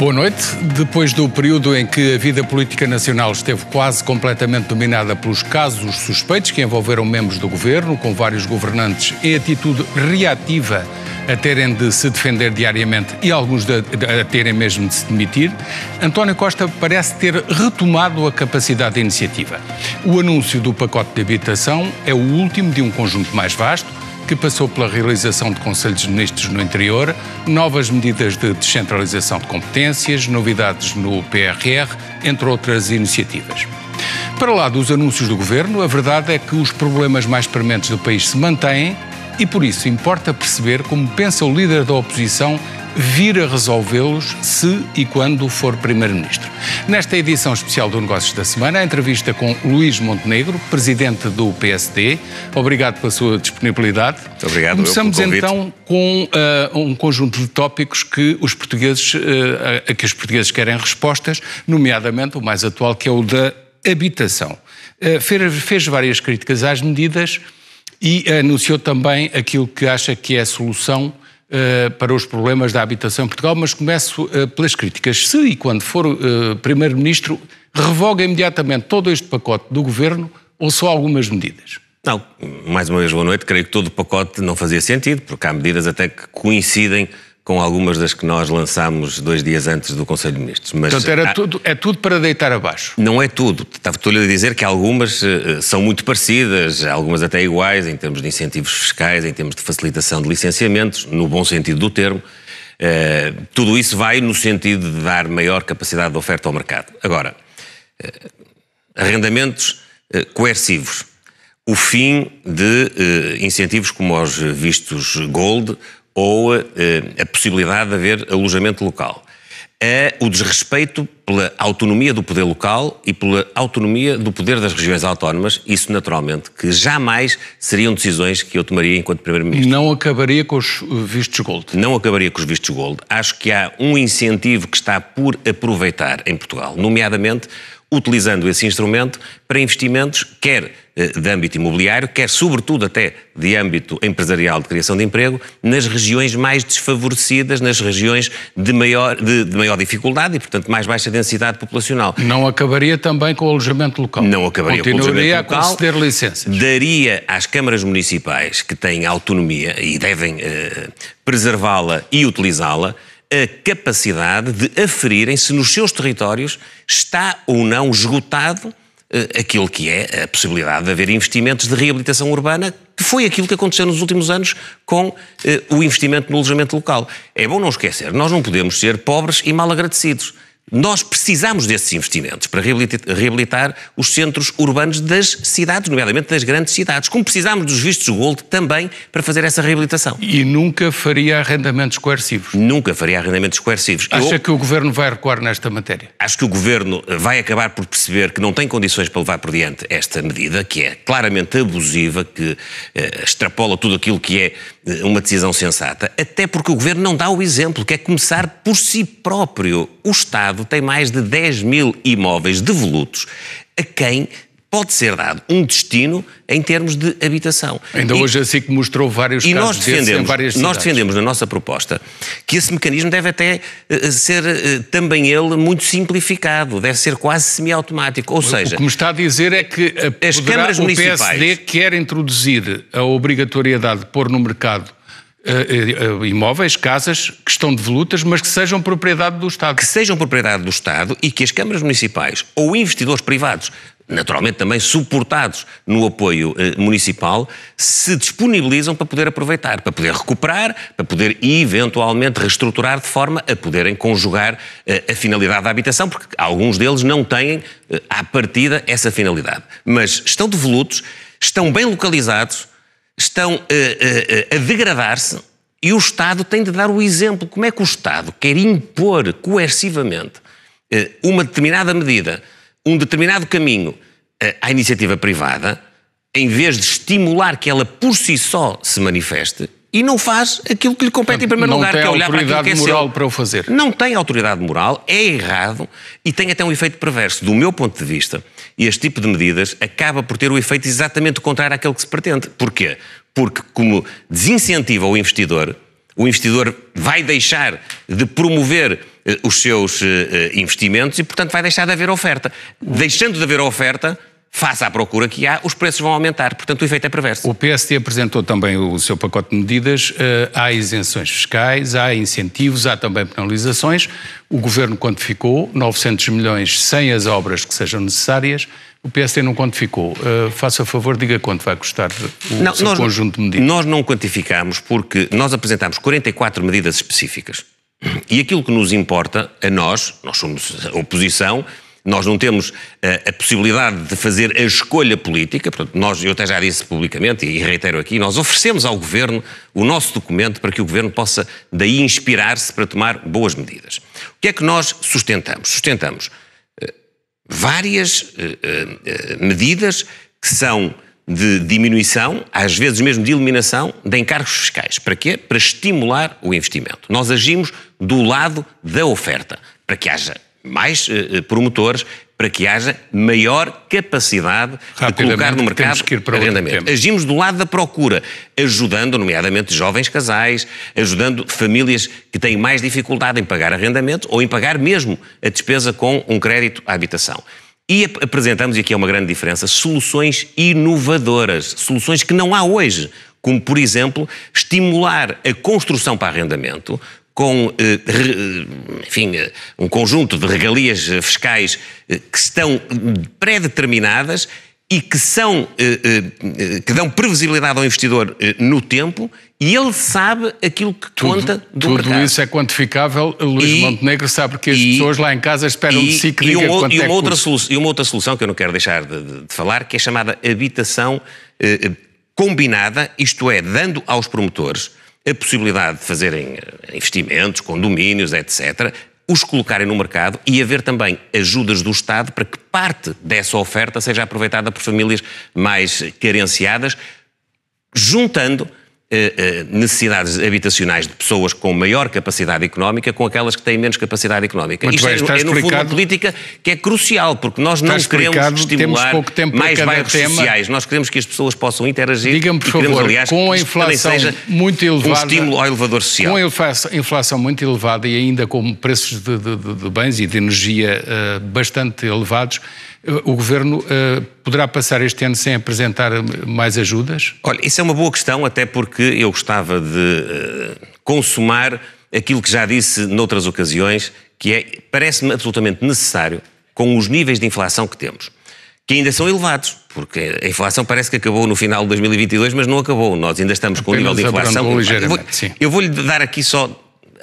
Boa noite. Depois do período em que a vida política nacional esteve quase completamente dominada pelos casos suspeitos que envolveram membros do governo, com vários governantes em atitude reativa a terem de se defender diariamente e alguns de, de, a terem mesmo de se demitir, António Costa parece ter retomado a capacidade de iniciativa. O anúncio do pacote de habitação é o último de um conjunto mais vasto que passou pela realização de Conselhos de Ministros no interior, novas medidas de descentralização de competências, novidades no PRR, entre outras iniciativas. Para lá dos anúncios do governo, a verdade é que os problemas mais prementes do país se mantêm e, por isso, importa perceber como pensa o líder da oposição vir a resolvê-los se e quando for Primeiro-Ministro. Nesta edição especial do Negócios da Semana, a entrevista com Luís Montenegro, presidente do PSD. Obrigado pela sua disponibilidade. Muito obrigado. Começamos então com uh, um conjunto de tópicos que os portugueses, uh, a, a que os portugueses querem respostas, nomeadamente o mais atual, que é o da habitação. Uh, eh, fez, fez várias críticas às medidas e anunciou também aquilo que acha que é a solução eh, para os problemas da habitação em Portugal, mas começo eh, pelas críticas. Se e quando for eh, Primeiro-Ministro, revoga imediatamente todo este pacote do Governo ou só algumas medidas? Não, mais uma vez boa noite. Creio que todo o pacote não fazia sentido, porque há medidas até que coincidem com algumas das que nós lançámos dois dias antes do Conselho de Ministros. Mas, Portanto, era há... tudo, é tudo para deitar abaixo? Não é tudo. Estou-lhe a dizer que algumas eh, são muito parecidas, algumas até iguais, em termos de incentivos fiscais, em termos de facilitação de licenciamentos, no bom sentido do termo. Uh, tudo isso vai no sentido de dar maior capacidade de oferta ao mercado. Agora, uh, arrendamentos uh, coercivos. O fim de incentivos como os vistos Gold ou eh, a possibilidade de haver alojamento local. É o desrespeito pela autonomia do poder local e pela autonomia do poder das regiões autónomas, isso naturalmente, que jamais seriam decisões que eu tomaria enquanto Primeiro-Ministro. Não acabaria com os vistos gold? Não acabaria com os vistos gold. Acho que há um incentivo que está por aproveitar em Portugal, nomeadamente utilizando esse instrumento para investimentos, quer eh, de âmbito imobiliário, quer sobretudo até de âmbito empresarial de criação de emprego, nas regiões mais desfavorecidas, nas regiões de maior, de, de maior dificuldade e, portanto, mais baixa densidade populacional. Não acabaria também com o alojamento local? Não acabaria Continuaria com o alojamento local. Continuaria a conceder licenças? Daria às câmaras municipais, que têm autonomia e devem eh, preservá-la e utilizá-la, a capacidade de aferirem se nos seus territórios está ou não esgotado eh, aquilo que é a possibilidade de haver investimentos de reabilitação urbana, que foi aquilo que aconteceu nos últimos anos com eh, o investimento no alojamento local. É bom não esquecer, nós não podemos ser pobres e mal agradecidos. Nós precisamos desses investimentos para reabilitar os centros urbanos das cidades, nomeadamente das grandes cidades, como precisamos dos vistos gold também para fazer essa reabilitação. E nunca faria arrendamentos coercivos? Nunca faria arrendamentos coercivos. Acha Eu... que o Governo vai recuar nesta matéria? Acho que o Governo eh, vai acabar por perceber que não tem condições para levar por diante esta medida, que é claramente abusiva, que eh, extrapola tudo aquilo que é eh, uma decisão sensata, até porque o Governo não dá o exemplo, que é começar por si próprio o Estado tem mais de 10 mil imóveis devolutos a quem pode ser dado um destino em termos de habitação. Ainda e, hoje assim que mostrou vários e casos nós defendemos, em várias cidades. Nós defendemos na nossa proposta que esse mecanismo deve até eh, ser eh, também ele muito simplificado, deve ser quase semiautomático, ou seja... O que me está a dizer é que a, as poderá, câmaras municipais, PSD quer introduzir a obrigatoriedade de pôr no mercado eh, eh, imóveis, casas que estão devolutas, mas que sejam propriedade do Estado. Que sejam propriedade do Estado e que as câmaras municipais ou investidores privados, naturalmente também suportados no apoio eh, municipal, se disponibilizam para poder aproveitar, para poder recuperar, para poder eventualmente reestruturar de forma a poderem conjugar a finalidade da habitação, porque alguns deles não têm à partida essa finalidade. Mas estão devolutos, estão bem localizados estão uh, uh, a degradar-se e o Estado tem de dar o exemplo. Como é que o Estado quer impor coercivamente uma determinada medida, um determinado caminho à iniciativa privada, em vez de estimular que ela por si só se manifeste e não faz aquilo que lhe compete Portanto, em primeiro lugar, que é olhar para aquilo que é moral para o fazer. Não tem autoridade moral, é errado e tem até um efeito perverso, do meu ponto de vista e este tipo de medidas acaba por ter o efeito exatamente contrário àquele que se pretende. Porquê? Porque, como desincentiva o investidor, o investidor vai deixar de promover eh, os seus eh, eh, investimentos e, portanto, vai deixar de haver oferta. Deixando de haver oferta, face à procura que há, os preços vão aumentar. Portanto, o efeito é perverso. O PSD apresentou também o seu pacote de medidas. Eh, há isenções fiscais, há incentivos, há também penalizações. O governo quantificou 900 milhões sem as obras que sejam necessárias. O PSD não quantificou. Uh, faça favor, diga quanto vai custar o não, nós, conjunto de medidas. Nós não quantificamos porque nós apresentámos 44 medidas específicas. E aquilo que nos importa, a nós, nós somos a oposição, nós não temos a, eh, a possibilidade de fazer a escolha política, portanto, nós, eu até já disse publicamente e reitero aqui, nós oferecemos ao Governo o nosso documento para que o Governo possa daí inspirar-se para tomar boas medidas. O que é que nós sustentamos? Sustentamos eh, várias eh, medidas que são de diminuição, às vezes mesmo de eliminação, de encargos fiscais. Para quê? Para estimular o investimento. Nós agimos do lado da oferta, para que haja mais uh, promotores para que haja maior capacidade de colocar no mercado que ir para arrendamento. Agimos do lado da procura, ajudando, nomeadamente, jovens casais, ajudando famílias que têm mais dificuldade em pagar arrendamento ou em pagar mesmo a despesa com um crédito à habitação. E apresentamos, e aqui é uma grande diferença, soluções inovadoras, soluções que não há hoje como por exemplo estimular a construção para arrendamento com eh, eh, enfim, eh, um conjunto de regalias fiscais que estão pré-determinadas e que são que dão previsibilidade ao investidor no tempo e ele sabe aquilo que tudo, conta do tudo mercado. Tudo isso é quantificável. Luís e, Montenegro sabe que as e, pessoas lá em casa esperam de si que diga e um, quanto e é uma, é outra solução, e uma outra solução que eu não quero deixar de, de, de falar, que é chamada habitação eh, combinada, isto é, dando aos promotores a possibilidade de fazerem eh, investimentos, condomínios, etc., os colocarem no mercado e haver também ajudas do Estado para que parte dessa oferta seja aproveitada por famílias mais carenciadas, juntando eh, eh, necessidades habitacionais de pessoas com maior capacidade económica com aquelas que têm menos capacidade económica. Muito Isto bem, é, é, no fundo, uma política que é crucial, porque nós não queremos estimular mais bairros tema. sociais, nós queremos que as pessoas possam interagir. Diga-me, por queremos, aliás, com a inflação muito elevada... Um estímulo ao elevador social. Com a inflação muito elevada e ainda com preços de, de, de, de bens e de energia uh, bastante elevados, o Governo uh, poderá passar este ano sem apresentar mais ajudas? Olha, isso é uma boa questão, até porque eu gostava de uh, consumar aquilo que já disse noutras ocasiões, que é, parece-me absolutamente necessário, com os níveis de inflação que temos, que ainda são elevados, porque a inflação parece que acabou no final de 2022, mas não acabou. Nós ainda estamos com um nível de inflação. ligeiramente. Eu vou-lhe vou dar aqui só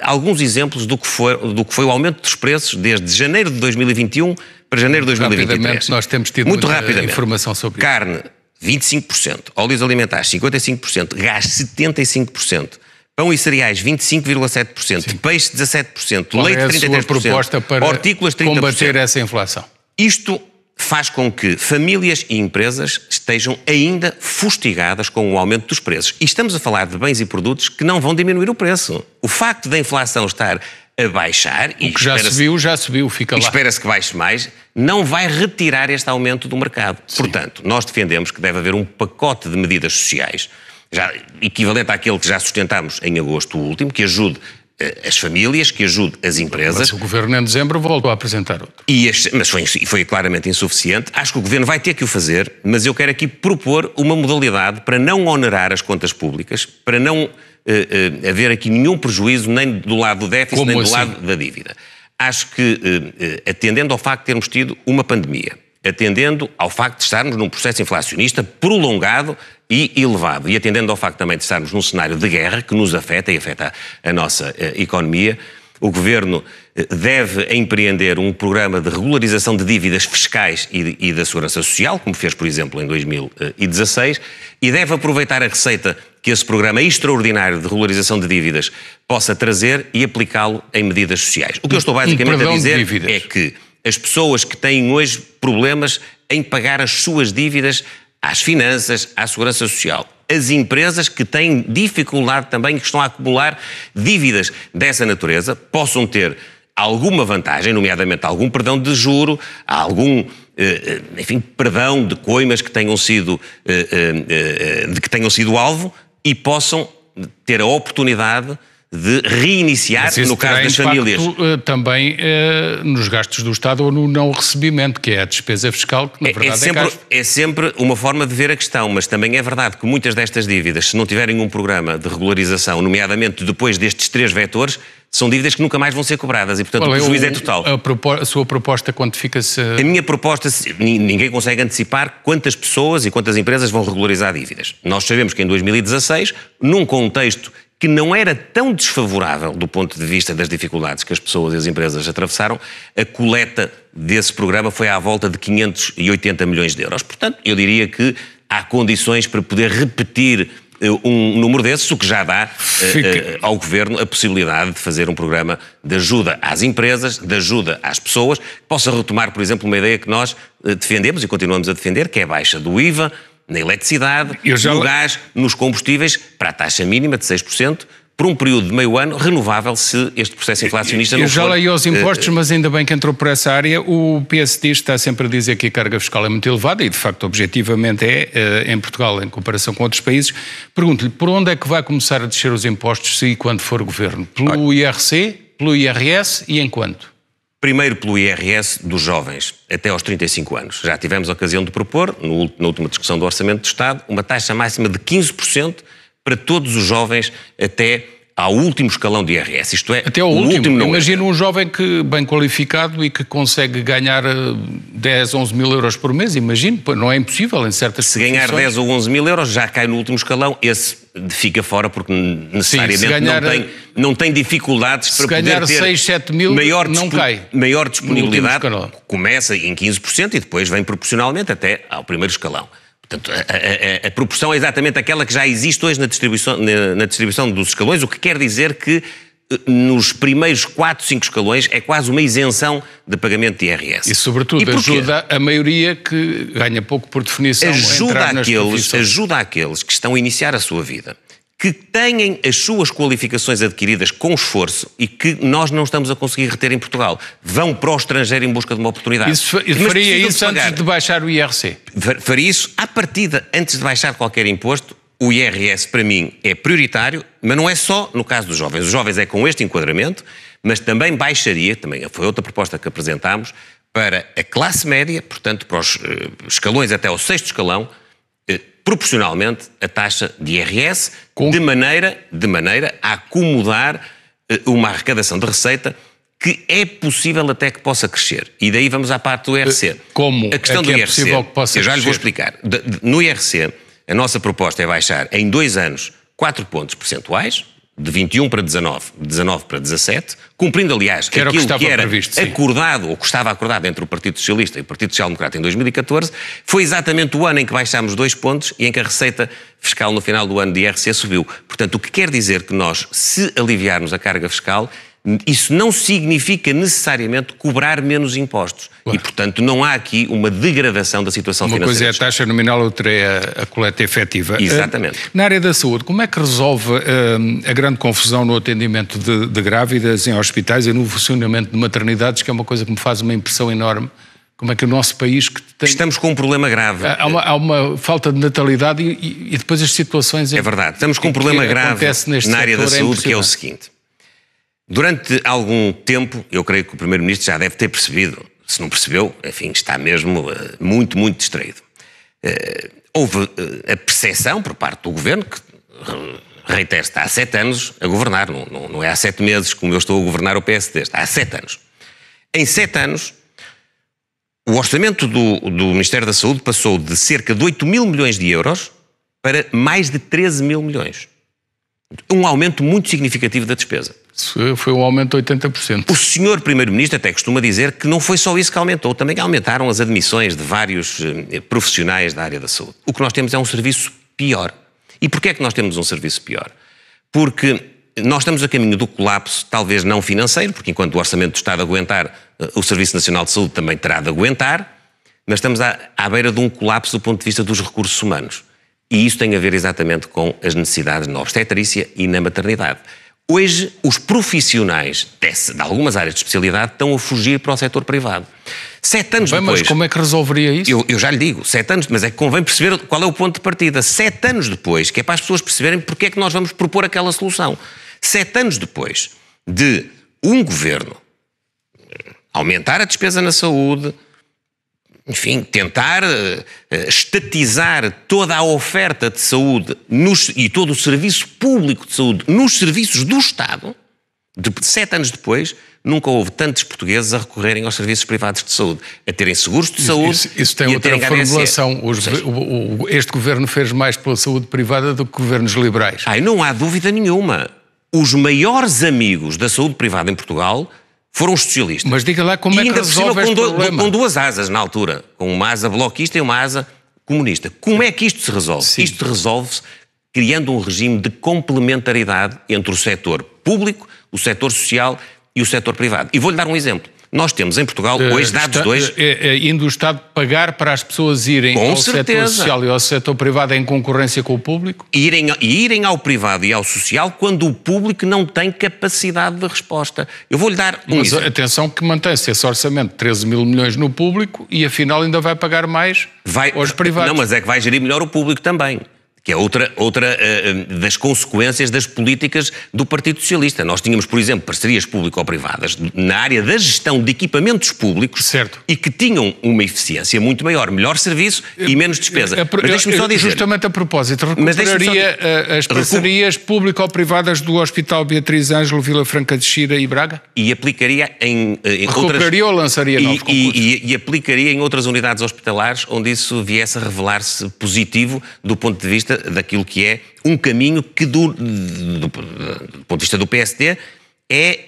alguns exemplos do que, foi, do que foi o aumento dos preços desde janeiro de 2021 para janeiro de 2023. Rapidamente, nós temos tido Muito muita informação sobre Carne, 25%. Óleos alimentares, 55%. Gás, 75%. Pão e cereais, 25,7%. Peixe, 17%. Qual leite, é a 33%. Sua proposta para hortícolas, 30%. combater essa inflação? Isto faz com que famílias e empresas estejam ainda fustigadas com o aumento dos preços. E estamos a falar de bens e produtos que não vão diminuir o preço. O facto da inflação estar a baixar. O que já subiu, já subiu, fica lá. Espera-se que baixe mais, não vai retirar este aumento do mercado. Sim. Portanto, nós defendemos que deve haver um pacote de medidas sociais. Já, equivalente àquele que já sustentámos em agosto último, que ajude as famílias, que ajude as empresas. Mas o Governo em dezembro voltou a apresentar outro. E este, mas foi, foi claramente insuficiente. Acho que o Governo vai ter que o fazer, mas eu quero aqui propor uma modalidade para não onerar as contas públicas, para não uh, uh, haver aqui nenhum prejuízo nem do lado do déficit, Como nem assim? do lado da dívida. Acho que, uh, atendendo ao facto de termos tido uma pandemia, atendendo ao facto de estarmos num processo inflacionista prolongado e elevado. E atendendo ao facto também de estarmos num cenário de guerra que nos afeta e afeta a nossa eh, economia, o Governo eh, deve empreender um programa de regularização de dívidas fiscais e, e, da segurança social, como fez, por exemplo, em 2016, eh, e deve aproveitar a receita que esse programa extraordinário de regularização de dívidas possa trazer e aplicá-lo em medidas sociais. O que eu estou basicamente a dizer é que as pessoas que têm hoje problemas em pagar as suas dívidas às finanças, à segurança social. As empresas que têm dificuldade também, que estão a acumular dívidas dessa natureza, possam ter alguma vantagem, nomeadamente algum perdão de juro, algum eh, eh, enfim, perdão de coimas que tenham sido, eh, de que tenham sido alvo e possam ter a oportunidade de reiniciar, no caso das famílias. Impacto, eh, também eh, nos gastos do Estado ou no não recebimento, que é a despesa fiscal, que na é, é verdade é, sempre, é, é sempre uma forma de ver a questão, mas também é verdade que muitas destas dívidas, se não tiverem um programa de regularização, nomeadamente depois destes três vetores, são dívidas que nunca mais vão ser cobradas e, portanto, Olha, o é prejuízo é total. A, propo, a sua proposta quantifica-se. A minha proposta, ninguém consegue antecipar quantas pessoas e quantas empresas vão regularizar dívidas. Nós sabemos que em 2016, num contexto que não era tão desfavorável do ponto de vista das dificuldades que as pessoas e as empresas atravessaram, a coleta desse programa foi à volta de 580 milhões de euros. Portanto, eu diria que há condições para poder repetir eh, um número desses, o que já dá eh, eh, ao Governo a possibilidade de fazer um programa de ajuda às empresas, de ajuda às pessoas, que possa retomar, por exemplo, uma ideia que nós defendemos e continuamos a defender, que é a baixa do IVA, na eletricidade, já... no gás, nos combustíveis, para a taxa mínima de 6%, por um período de meio ano, renovável se este processo inflacionista não Eu já leio os eh, impostos, eh, mas ainda bem que entrou por essa área. O PSD está sempre a dizer que a carga fiscal é muito elevada e, de facto, objetivamente é, eh, em Portugal, em comparação com outros países. Pergunto-lhe, por onde é que vai começar a descer os impostos se e quando for governo? Pelo IRC, pelo IRS e em quanto? Primeiro pelo IRS dos jovens, até aos 35 anos. Já tivemos a ocasião de propor, no, na última discussão do Orçamento de Estado, uma taxa máxima de 15% para todos os jovens até ao último escalão de IRS, isto é, até ao último. último é. Imagina um jovem que, bem qualificado e que consegue ganhar 10, eh, 11 mil euros por mês, imagino, não é impossível em certas Se ganhar 10 ou 11 mil euros, já cai no último escalão, esse fica fora porque necessariamente Sim, ganhar, não, tem, eh, não tem dificuldades para poder ter 6, 7 mil, maior, não cai maior disponibilidade, começa em 15% e depois vem proporcionalmente até ao primeiro escalão. Portanto, a, a, a, proporção é exatamente aquela que já existe hoje na distribuição, na, na distribuição dos escalões, o que quer dizer que eh, nos primeiros 4, 5 escalões é quase uma isenção de pagamento de IRS. E sobretudo e ajuda a maioria que ganha pouco por definição. Ajuda, a aqueles, ajuda aqueles que estão a iniciar a sua vida que têm as suas qualificações adquiridas com esforço e que nós não estamos a conseguir reter em Portugal. Vão para o estrangeiro em busca de uma oportunidade. Isso, faria isso pagar. antes de baixar o IRC? Faria isso à partida, antes de baixar qualquer imposto. O IRS, para mim, é prioritário, mas não é só no caso dos jovens. Os jovens é com este enquadramento, mas também baixaria, também foi outra proposta que apresentámos, para a classe média, portanto, para os eh, escalões até ao sexto escalão, proporcionalmente a taxa de IRS, Com... de, maneira, de maneira a acomodar eh, uma arrecadação de receita que é possível até que possa crescer. E daí vamos à parte do IRC. Eh, como a questão é que do é IRC, possível que possa eu já lhe vou explicar. No IRC, a nossa proposta é baixar em dois anos 4 pontos percentuais, de 21 para 19, 19 para 17, cumprindo, aliás, que aquilo que, que era previsto, acordado, ou que estava acordado entre o Partido Socialista e o Partido Social Democrata em 2014, foi exatamente o ano em que baixámos dois pontos e em que a receita fiscal no final do ano de IRC subiu. Portanto, o que quer dizer que nós, se aliviarmos a carga fiscal, isso não significa necessariamente cobrar menos impostos. Claro. E, portanto, não há aqui uma degradação da situação uma financeira. Uma coisa é a taxa nominal, outra é a, coleta efetiva. Eh, Exatamente. Uh, na área da saúde, como é que resolve uh, a grande confusão no atendimento de, de grávidas em hospitais e no funcionamento de maternidades, que é uma coisa que me faz uma impressão enorme? Como é que o nosso país que tem... Estamos com um problema grave. Eh, há uma, há uma falta de natalidade e, e, depois as situações... Em... É verdade. Estamos com um problema grave na área da é saúde, é que é o seguinte. Durante algum tempo, eu creio que o Primeiro-Ministro já deve ter percebido. Se não percebeu, enfim, está mesmo uh, muito, muito distraído. Uh, houve uh, a percepção por parte do governo, que reitero, está há sete anos a governar, não, não, não, é há sete meses como eu estou a governar o PSD, está há sete anos. Em sete anos, o orçamento do, do Ministério da Saúde passou de cerca de 8 mil milhões de euros para mais de 13 mil milhões. Um aumento muito significativo da despesa. Foi um aumento de 80%. O senhor Primeiro-Ministro até costuma dizer que não foi só isso que aumentou, também aumentaram as admissões de vários eh, profissionais da área da saúde. O que nós temos é um serviço pior. E porquê é que nós temos um serviço pior? Porque nós estamos a caminho do colapso, talvez não financeiro, porque enquanto o Orçamento do Estado aguentar, eh, o Serviço Nacional de Saúde também terá de aguentar, mas estamos à, beira de um colapso do ponto de vista dos recursos humanos. E isso tem a ver exatamente com as necessidades na é obstetrícia e na maternidade. Hoje, os profissionais desse, de algumas áreas de especialidade estão a fugir para o setor privado. Sete anos Bem, depois. Mas como é que resolveria isso? Eu, eu, já lhe digo, sete anos, mas é que convém perceber qual é o ponto de partida. Sete anos depois, que é para as pessoas perceberem porque é que nós vamos propor aquela solução. Sete anos depois de um governo eh, aumentar a despesa na saúde, enfim, tentar eh, eh, estatizar toda a oferta de saúde nos, e todo o serviço público de saúde nos serviços do Estado, de, sete anos depois, nunca houve tantos portugueses a recorrerem aos serviços privados de saúde, a terem seguros de saúde. Isso, isso, isso tem outra formulação. Os, o, o, este governo fez mais pela saúde privada do que governos liberais. Ai, não há dúvida nenhuma. Os maiores amigos da saúde privada em Portugal foram os socialistas. Mas diga lá como e é que resolve este problema. com duas asas na altura, com uma asa bloquista e uma asa comunista. Como é que isto se resolve? Sim. Isto resolve-se criando um regime de complementaridade entre o setor público, o setor social e o setor privado. E vou-lhe dar um exemplo. Nós temos em Portugal eh, hoje dados dois. Eh, eh, indo o Estado pagar para as pessoas irem com ao certeza. setor social e ao setor privado em concorrência com o público? Irem, irem ao privado e ao social quando o público não tem capacidade de resposta. Eu vou-lhe dar um Mas exemplo. atenção que mantém-se esse orçamento de 13 mil milhões no público e afinal ainda vai pagar mais vai, aos privados. Não, mas é que vai gerir melhor o público também que é outra, outra uh, das consequências das políticas do Partido Socialista. Nós tínhamos, por exemplo, parcerias público-privadas na área da gestão de equipamentos públicos certo. e que tinham uma eficiência muito maior, melhor serviço e menos despesa. Eu, eu, mas deixe-me só dizer... Justamente a propósito, recuperaria só... Eh, as parcerias Recu... público-privadas do Hospital Beatriz Ângelo, Vila Franca de Xira e Braga? E aplicaria em, em recuperaria outras... ou lançaria novos e, e, e aplicaria em outras unidades hospitalares onde isso viesse a revelar-se positivo do ponto de vista daquilo que é um caminho que, do, do, do, ponto de vista do PSD, é,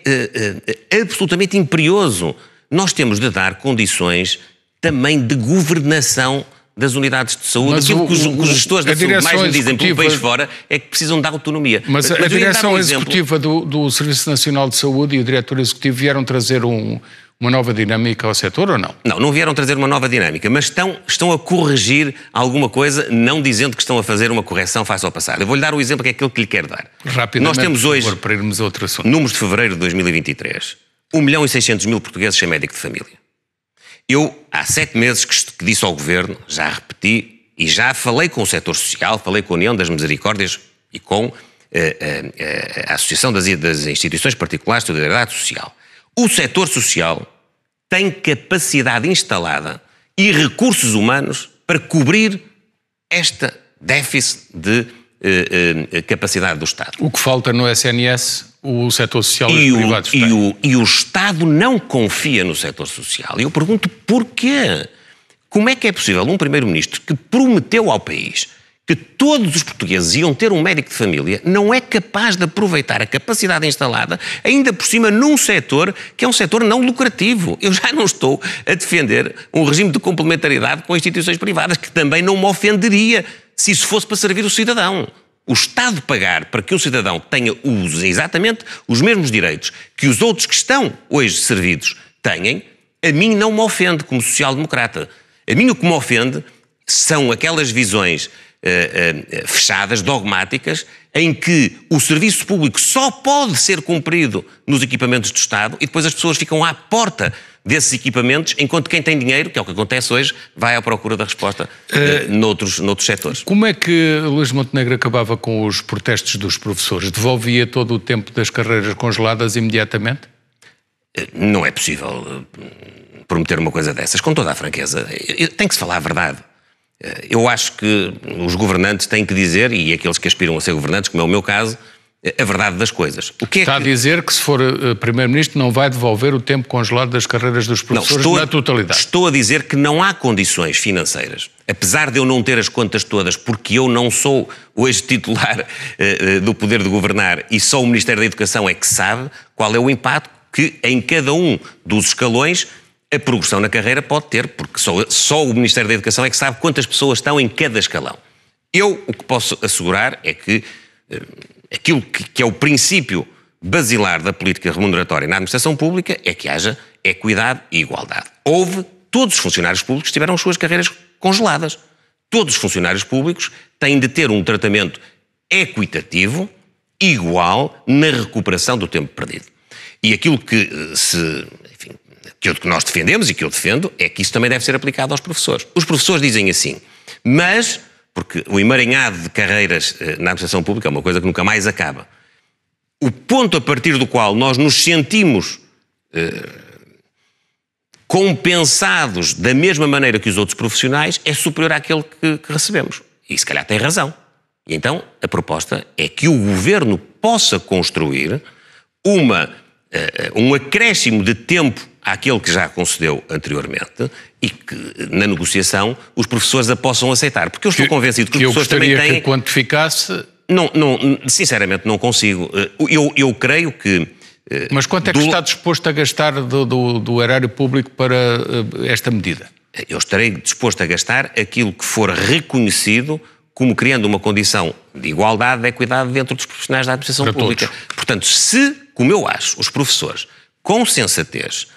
é absolutamente imperioso. Nós temos de dar condições também de governação das unidades de saúde, mas aquilo o, que, os, os gestores da saúde mais me dizem pelo país fora é que precisam dar autonomia. Mas, mas a, a direção um executiva do, do Serviço Nacional de Saúde e o diretor executivo vieram trazer um, uma nova dinâmica ao setor ou não? Não, não vieram trazer uma nova dinâmica, mas estão, estão a corrigir alguma coisa, não dizendo que estão a fazer uma correção face ao passado. Eu vou-lhe dar o exemplo que é aquele que lhe quero dar. Rapidamente, Nós temos hoje, favor, para irmos a outro assunto. números de fevereiro de 2023, 1 milhão e 600 mil portugueses sem médico de família. Eu, há sete meses que disse ao Governo, já repeti, e já falei com o setor social, falei com a União das Misericórdias e com eh, eh, eh, a, Associação das, das Instituições Particulares de Solidariedade Social o setor social tem capacidade instalada e recursos humanos para cobrir este déficit de eh, eh, capacidade do Estado. O que falta no SNS, o setor social e, e os privados e o, e o Estado não confia no setor social. E eu pergunto porquê? Como é que é possível um Primeiro-Ministro que prometeu ao país que todos os portugueses iam ter um médico de família não é capaz de aproveitar a capacidade instalada, ainda por cima num setor que é um setor não lucrativo. Eu já não estou a defender um regime de complementaridade com instituições privadas, que também não me ofenderia se isso fosse para servir o cidadão. O Estado pagar para que o cidadão tenha os, exatamente os mesmos direitos que os outros que estão hoje servidos têm, a mim não me ofende como social-democrata. A mim o que me ofende são aquelas visões eh, eh, fechadas, dogmáticas, em que o serviço público só pode ser cumprido nos equipamentos do Estado e depois as pessoas ficam à porta desses equipamentos, enquanto quem tem dinheiro, que é o que acontece hoje, vai à procura da resposta uh, noutros, noutros setores. Como é que Luís Montenegro acabava com os protestos dos professores? Devolvia todo o tempo das carreiras congeladas imediatamente? Não é possível prometer uma coisa dessas, com toda a franqueza. Tem que se falar a verdade. Eh, eu acho que os governantes têm que dizer, e aqueles que aspiram a ser governantes, como é o meu caso, eh, a verdade das coisas. O que é Está que... a dizer que se for eh, Primeiro-Ministro não vai devolver o tempo congelado das carreiras dos professores não, estou, na totalidade. Estou a dizer que não há condições financeiras. Apesar de eu não ter as contas todas, porque eu não sou hoje titular uh, do poder de governar e só o Ministério da Educação é que sabe qual é o impacto que em cada um dos escalões a progressão na carreira pode ter, porque só, só o Ministério da Educação é que sabe quantas pessoas estão em cada escalão. Eu o que posso assegurar é que eh, aquilo que, que, é o princípio basilar da política remuneratória na administração pública é que haja equidade e igualdade. Houve, todos os funcionários públicos tiveram as suas carreiras congeladas. Todos os funcionários públicos têm de ter um tratamento equitativo, igual, na recuperação do tempo perdido. E aquilo que eh, se enfim, que, é que nós defendemos e que eu defendo, é que isso também deve ser aplicado aos professores. Os professores dizem assim, mas, porque o emaranhado de carreiras eh, na administração pública é uma coisa que nunca mais acaba. O ponto a partir do qual nós nos sentimos eh, compensados da mesma maneira que os outros profissionais é superior àquele que, que recebemos. E se calhar tem razão. E então a proposta é que o governo possa construir uma, uh, um acréscimo de tempo àquele que já concedeu anteriormente e que, na negociação, os professores a possam aceitar. Porque eu estou que, convencido que, que os professores também têm... que quantificasse... Não, não, sinceramente, não consigo. Eh, eu, eu creio que... Eh, Mas quanto é que do... está disposto a gastar do, do, do erário público para eh, esta medida? Eu estarei disposto a gastar aquilo que for reconhecido como criando uma condição de igualdade, de equidade dentro dos profissionais da administração para pública. Todos. Portanto, se, como eu acho, os professores, com sensatez,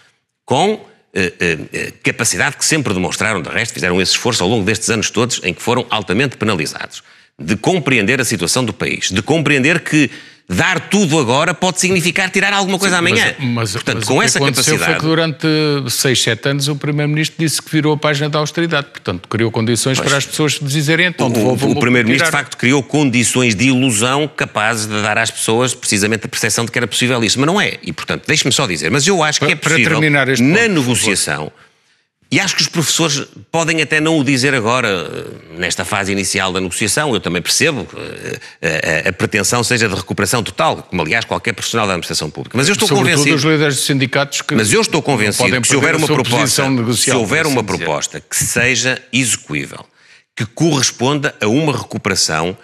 com eh, eh, eh, capacidade que sempre demonstraram, de resto, fizeram esse esforço ao longo destes anos todos em que foram altamente penalizados, de compreender a situação do país, de compreender que dar tudo agora pode significar tirar alguma coisa Sim, amanhã. Mas, é, mas, Portanto, mas com o que essa aconteceu capacidade. Foi que durante 6, 7 anos o Primeiro-Ministro disse que virou a página da austeridade. Portanto, criou condições pois. para as pessoas dizerem então. O, o, Primeiro-Ministro, de facto, criou condições de ilusão capazes de dar às pessoas precisamente a percepção de que era possível isso. Mas não é. E, portanto, deixe-me só dizer. Mas eu acho para, que é possível, para terminar este ponto, na negociação e acho que os professores podem até não o dizer agora, eh, nesta fase inicial da negociação. Eu também percebo que a, a, a pretensão seja de recuperação total, como aliás qualquer profissional da administração pública. Mas eu estou Sobretudo convencido. os líderes dos sindicatos que. Mas eu estou convencido que se houver uma proposta, se houver assim uma proposta que seja execuível, que corresponda a uma recuperação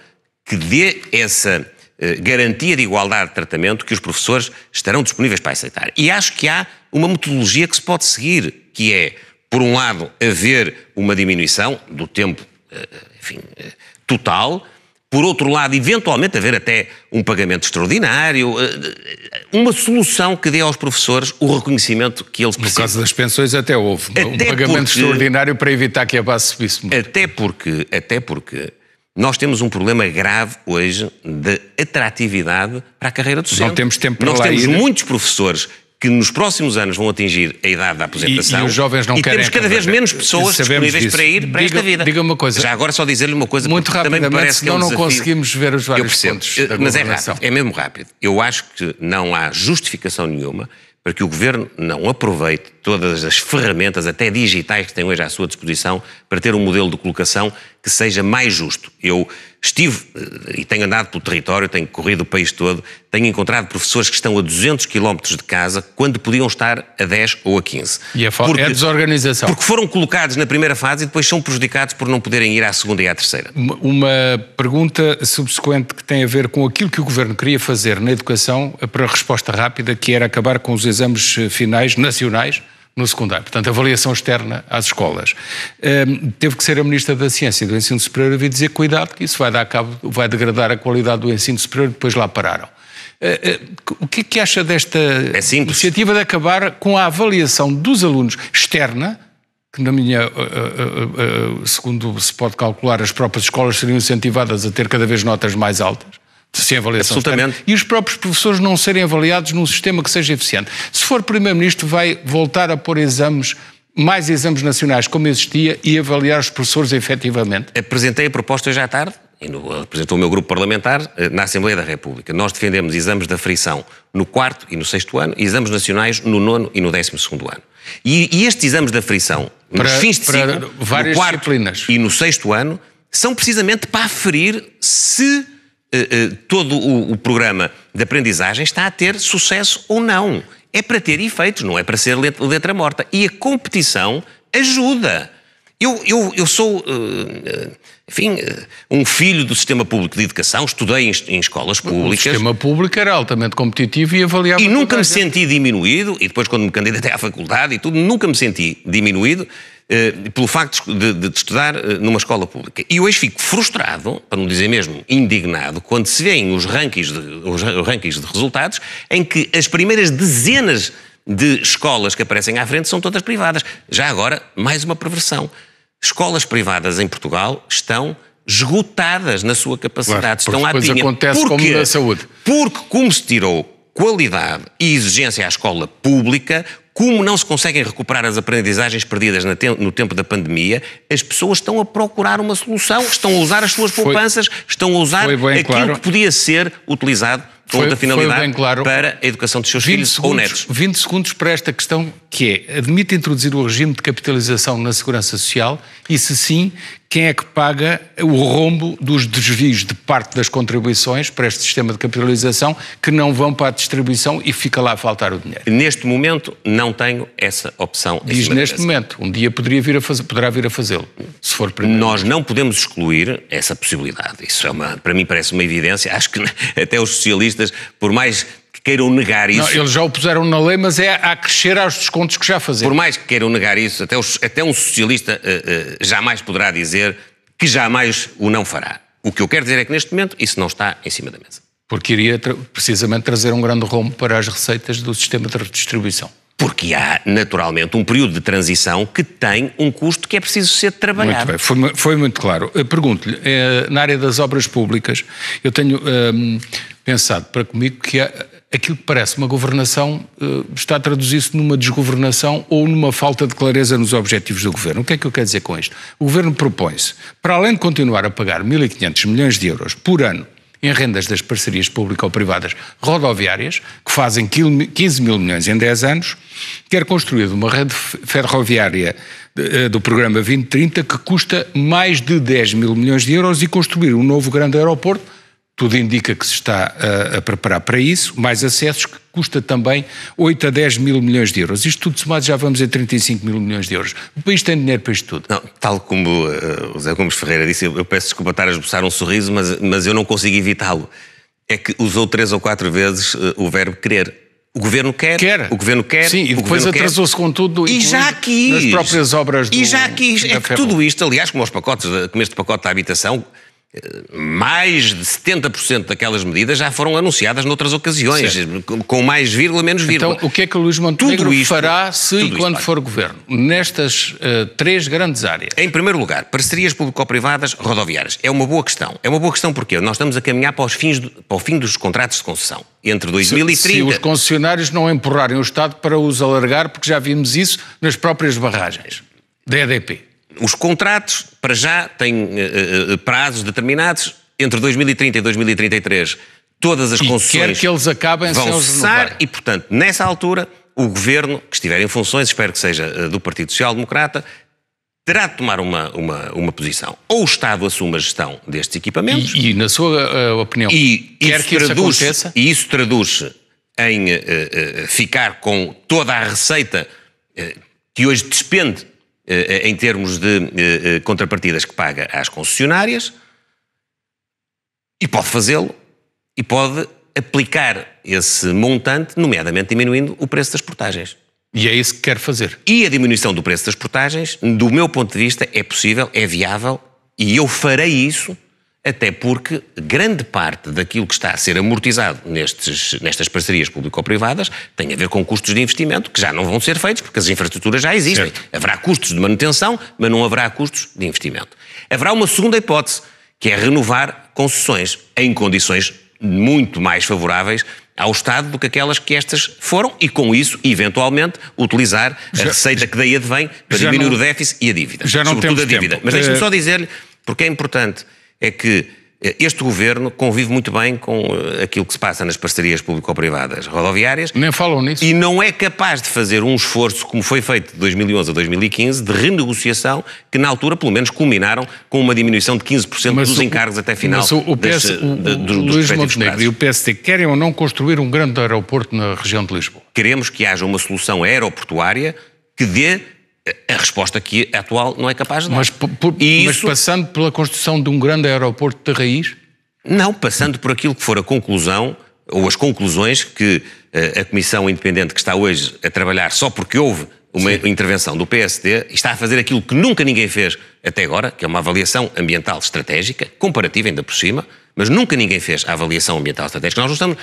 que dê essa eh, garantia de igualdade de tratamento que os professores estarão disponíveis para aceitar. E acho que há uma metodologia que se pode seguir, que é por um lado, haver uma diminuição do tempo eh, enfim, eh, total, por outro lado, eventualmente haver até um pagamento extraordinário, eh, uma solução que dê aos professores o reconhecimento que eles precisam. No caso das pensões até houve até um pagamento porque, extraordinário para evitar que a base subisse muito. Até porque, até porque nós temos um problema grave hoje de atratividade para a carreira docente. Não temos tempo para Nós lá temos ir. muitos professores que nos próximos anos vão atingir a idade da aposentação. E, e os jovens não e querem. Temos cada vez menos pessoas disponíveis disso. para ir para diga, esta vida. Diga uma coisa. Já agora só dizer-lhe uma coisa muito rapidamente, também me parece senão que é um não conseguimos ver os vários pontos. mas é rápido, é mesmo rápido. Eu acho que não há justificação nenhuma para que o governo não aproveite todas as ferramentas, até digitais, que tem hoje à sua disposição, para ter um modelo de colocação que seja mais justo. Eu Estive eh, e tenho andado pelo território, tenho corrido o país todo, tenho encontrado professores que estão a 200 quilómetros de casa quando podiam estar a 10 ou a 15. E é a é porque, é desorganização. Porque foram colocados na primeira fase e depois são prejudicados por não poderem ir à segunda e à terceira. Uma pergunta subsequente que tem a ver com aquilo que o governo queria fazer na educação para a resposta rápida, que era acabar com os exames eh, finais nacionais no secundário. Portanto, avaliação externa às escolas. Um, teve que ser a Ministra da Ciência e do Ensino Superior a vir dizer cuidado que isso vai dar cabo, vai degradar a qualidade do ensino superior depois lá pararam. Eh, eh, o que é que acha desta é iniciativa de acabar com a avaliação dos alunos externa, que na minha, eh, segundo se pode calcular, as próprias escolas seriam incentivadas a ter cada vez notas mais altas, sem avaliação Absolutamente. e os próprios professores não serem avaliados num sistema que seja eficiente. Se for Primeiro-Ministro, vai voltar a pôr exames mais exames nacionais como existia e avaliar os professores efetivamente? Apresentei a proposta hoje à tarde, apresentou o meu grupo parlamentar, eh, na Assembleia da República. Nós defendemos exames da frição no quarto e no sexto ano, e exames nacionais no nono e no décimo segundo ano. E, e estes exames da frição, para, nos fins de ciclo, no quarto disciplinas. e no sexto ano, são precisamente para aferir se eh, eh, todo o, o programa de aprendizagem está a ter sucesso ou não. É para ter efeitos, não é para ser letra morta. E a competição ajuda. Eu, eu, eu sou, eh, enfim, um filho do sistema público de educação, estudei em, em escolas públicas. O sistema público era altamente competitivo e avaliava. E nunca me senti diminuído, e depois, quando me candidatei à faculdade e tudo, nunca me senti diminuído eh, pelo facto de, de, de estudar eh, numa escola pública. E hoje fico frustrado, para não dizer mesmo indignado, quando se vêem os rankings de, os rankings de resultados em que as primeiras dezenas de escolas que aparecem à frente são todas privadas. Já agora, mais uma perversão. Escolas privadas em Portugal estão esgotadas na sua capacidade. Claro, estão à tinha. acontece como na saúde. Porque como se tirou qualidade e exigência à escola pública, como não se conseguem recuperar as aprendizagens perdidas no tempo da pandemia, as pessoas estão a procurar uma solução, estão a usar as suas poupanças, foi, estão a usar aquilo claro. que podia ser utilizado foi, outra finalidade claro. para a educação dos seus filhos segundos, ou netos. 20 segundos para esta questão que é, admite introduzir o regime de capitalização na segurança social e se sim, quem é que paga o rombo dos desvios de parte das contribuições para este sistema de capitalização que não vão para a distribuição e fica lá a faltar o dinheiro? Neste momento não tenho essa opção. Diz neste momento, um dia poderia vir a fazer, poderá vir a fazê-lo, se for primeiro. Nós não podemos excluir essa possibilidade. Isso é uma, para mim parece uma evidência. Acho que até os socialistas por mais que queiram negar isso. Não, eles já o puseram na lei, mas é a crescer aos descontos que já fazem. Por mais que queiram negar isso, até, os, até um socialista uh, uh, jamais poderá dizer que jamais o não fará. O que eu quero dizer é que neste momento isso não está em cima da mesa. Porque iria tra precisamente trazer um grande rombo para as receitas do sistema de redistribuição. Porque há, naturalmente, um período de transição que tem um custo que é preciso ser trabalhado. Muito bem, foi, foi muito claro. Pergunto-lhe, eh, na área das obras públicas, eu tenho. Ehm, pensado para comigo que aquilo que parece uma governação eh, está a traduzir-se numa desgovernação ou numa falta de clareza nos objetivos do governo. O que é que eu quero dizer com isto? O governo propõe-se, para além de continuar a pagar 1.500 milhões de euros por ano em rendas das parcerias público-privadas rodoviárias, que fazem 15 mil milhões em 10 anos, quer construir uma rede ferroviária eh, do programa 2030 que custa mais de 10 mil milhões de euros e construir um novo grande aeroporto tudo indica que se está a, eh, a, preparar para isso, mais acessos que custa também 8 a 10 mil milhões de euros. Isto tudo somado já vamos a 35 mil milhões de euros. O país tem dinheiro para isto tudo. Não, tal como uh, eh, o Zé Gomes Ferreira disse, eu, eu, peço desculpa estar a esboçar um sorriso, mas, mas eu não consigo evitá-lo. É que usou três ou quatro vezes uh, o verbo querer. O governo quer, quer, o governo quer. Sim, e depois atrasou-se com tudo e já quis, nas próprias obras do, E já quis. É que tudo isto, aliás, como, os pacotes, como este pacote da habitação, mais de 70% daquelas medidas já foram anunciadas noutras ocasiões, certo. com mais vírgula, menos vírgula. Então, o que é que o Luís Montenegro isto, fará se e quando isto, for governo, nestas uh, três grandes áreas? Em primeiro lugar, parcerias público-privadas rodoviárias. É uma boa questão. É uma boa questão porque nós estamos a caminhar para, os fins do, para o fim dos contratos de concessão. Entre 2030... Se, se os concessionários não empurrarem o Estado para os alargar, porque já vimos isso nas próprias barragens da EDP. Os contratos, para já, têm uh, uh, prazos determinados entre 2030 e 2033. Todas as e concessões que eles acabem vão cessar e, portanto, nessa altura, o governo que estiver em funções, espero que seja do Partido Social Democrata, terá de tomar uma, uma, uma posição. Ou o Estado assume a gestão destes equipamentos. E, e na sua uh, opinião, e quer que traduz, isso aconteça? E isso traduz em uh, uh, ficar com toda a receita que hoje despende eh, eh, em termos de eh, contrapartidas que paga às concessionárias, e pode fazê-lo, e pode aplicar esse montante, nomeadamente diminuindo o preço das portagens. E é isso que quero fazer. E a diminuição do preço das portagens, do meu ponto de vista, é possível, é viável, e eu farei isso até porque grande parte daquilo que está a ser amortizado nestes, nestas parcerias público-privadas tem a ver com custos de investimento que já não vão ser feitos porque as infraestruturas já existem. Certo. Haverá custos de manutenção, mas não haverá custos de investimento. Haverá uma segunda hipótese, que é renovar concessões em condições muito mais favoráveis ao Estado do que aquelas que estas foram e, com isso, eventualmente, utilizar já, a receita que daí advém para diminuir não, o déficit e a dívida. Já não Sobretudo temos a dívida. Tempo. Mas deixe-me eh, só dizer-lhe, porque é importante é que eh, este governo convive muito bem com eh, aquilo que se passa nas parcerias público-privadas rodoviárias. Nem falam nisso. E não é capaz de fazer um esforço, como foi feito de 2011 a 2015, de renegociação, que na altura, pelo menos, culminaram com uma diminuição de 15% mas dos o, encargos até final. Mas o, o, PS, eh, o, dos, Luís Montenegro e o PSD querem ou não construir um grande aeroporto na região de Lisboa? Queremos que haja uma solução aeroportuária que dê a resposta que atual não é capaz de dar. Mas, por, e mas isso... passando pela construção de um grande aeroporto de raiz? Não, passando por aquilo que for a conclusão ou as conclusões que eh, a Comissão Independente que está hoje a trabalhar só porque houve uma Sim. intervenção do PSD está a fazer aquilo que nunca ninguém fez até agora, que é uma avaliação ambiental estratégica, comparativa ainda por cima, mas nunca ninguém fez a avaliação ambiental estratégica. Nós não estamos,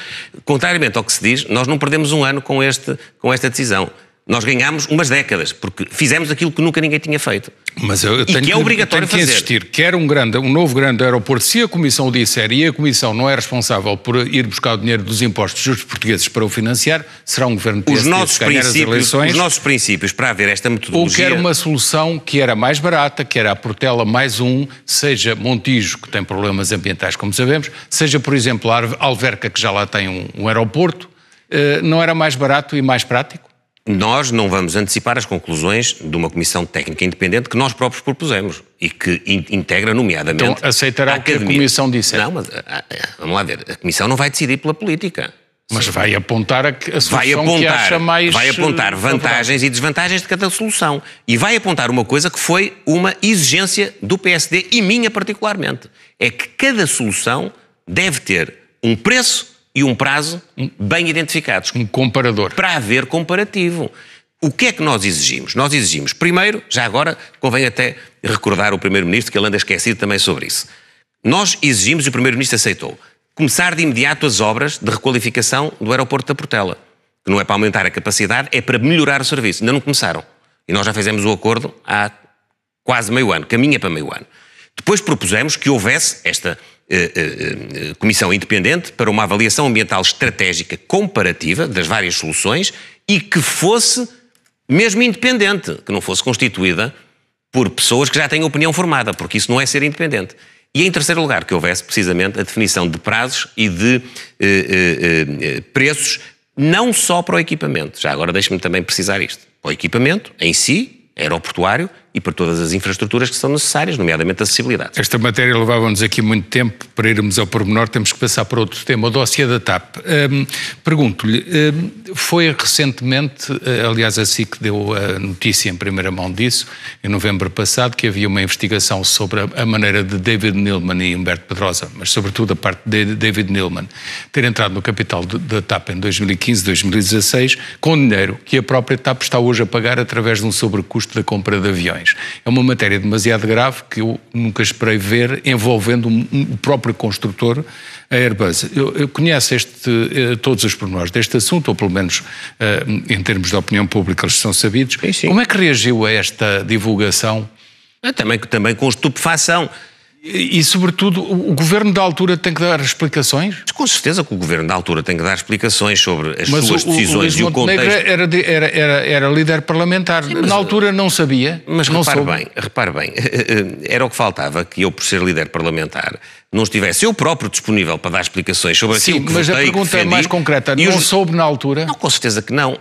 contrariamente ao que se diz, nós não perdemos um ano com, este, com esta decisão. Nós ganhámos umas décadas, porque fizemos aquilo que nunca ninguém tinha feito. Mas eu, tenho, que, é obrigatório tenho que insistir, quer um, grande, um novo grande aeroporto, se a Comissão o disser e a Comissão não é responsável por ir buscar o dinheiro dos impostos dos portugueses para o financiar, será um governo que os nossos as eleições, Os nossos princípios para haver esta metodologia... Ou quer uma solução que era mais barata, que era a Portela mais um, seja Montijo, que tem problemas ambientais, como sabemos, seja, por exemplo, a Alverca, que já lá tem um, um aeroporto, eh, não era mais barato e mais prático? nós não vamos antecipar as conclusões de uma comissão técnica independente que nós próprios propusemos e que integra, nomeadamente. Então aceitará a que a comissão disse? Não, mas ah, ah, vamos lá ver. A comissão não vai decidir pela política. Mas Sim. vai apontar a, a solução vai apontar, que acha mais... Vai apontar eh, vantagens e desvantagens de cada solução. E vai apontar uma coisa que foi uma exigência do PSD e minha particularmente. É que cada solução deve ter um preço e um prazo bem identificados. Um comparador. Para haver comparativo. O que é que nós exigimos? Nós exigimos, primeiro, já agora convém até recordar o Primeiro-Ministro, que ele anda esquecido também sobre isso. Nós exigimos, e o Primeiro-Ministro aceitou, começar de imediato as obras de requalificação do aeroporto da Portela, que não é para aumentar a capacidade, é para melhorar o serviço. Ainda não começaram. E nós já fizemos o acordo há quase meio ano, caminha para meio ano. Depois propusemos que houvesse esta eh, eh, eh, comissão independente para uma avaliação ambiental estratégica comparativa das várias soluções e que fosse mesmo independente, que não fosse constituída por pessoas que já têm opinião formada, porque isso não é ser independente. E em terceiro lugar, que houvesse precisamente a definição de prazos e de eh, eh, preços, não só para o equipamento, já agora deixe-me também precisar isto, para o equipamento em si, aeroportuário, e por todas as infraestruturas que são necessárias, nomeadamente a acessibilidade. Esta matéria levava-nos aqui muito tempo, para irmos ao pormenor temos que passar para outro tema, o dossiê da TAP. Hum, pergunto-lhe, hum, foi recentemente, eh, aliás a SIC deu a notícia em primeira mão disso, em novembro passado, que havia uma investigação sobre a maneira de David Neilman e Humberto Pedrosa, mas sobretudo a parte de David Neilman, ter entrado no capital da TAP em 2015, 2016, com dinheiro que a própria TAP está hoje a pagar através de um sobrecusto da compra de aviões. É uma matéria demasiado grave que eu nunca esperei ver envolvendo o próprio construtor, a Airbus. Eu, eu conheço este, eh, todos os pormenores deste assunto, ou pelo menos eh, em termos de opinião pública eles são sabidos. Sim, sim. Como é que reagiu a esta divulgação? Ah, também, também com estupefação. E, e, sobretudo, o governo da altura tem que dar explicações? com certeza que o governo da altura tem que dar explicações sobre as mas suas o, decisões o, o e o contexto. Era, era, era, era, líder parlamentar. Sim, mas, na altura não sabia. Mas não repare bem, repare bem, era o que faltava que eu, por ser líder parlamentar, não estivesse eu próprio disponível para dar explicações sobre Sim, aquilo que Sim, mas votei, a pergunta defendi, mais concreta, não os... soube na altura? Não, com certeza que não.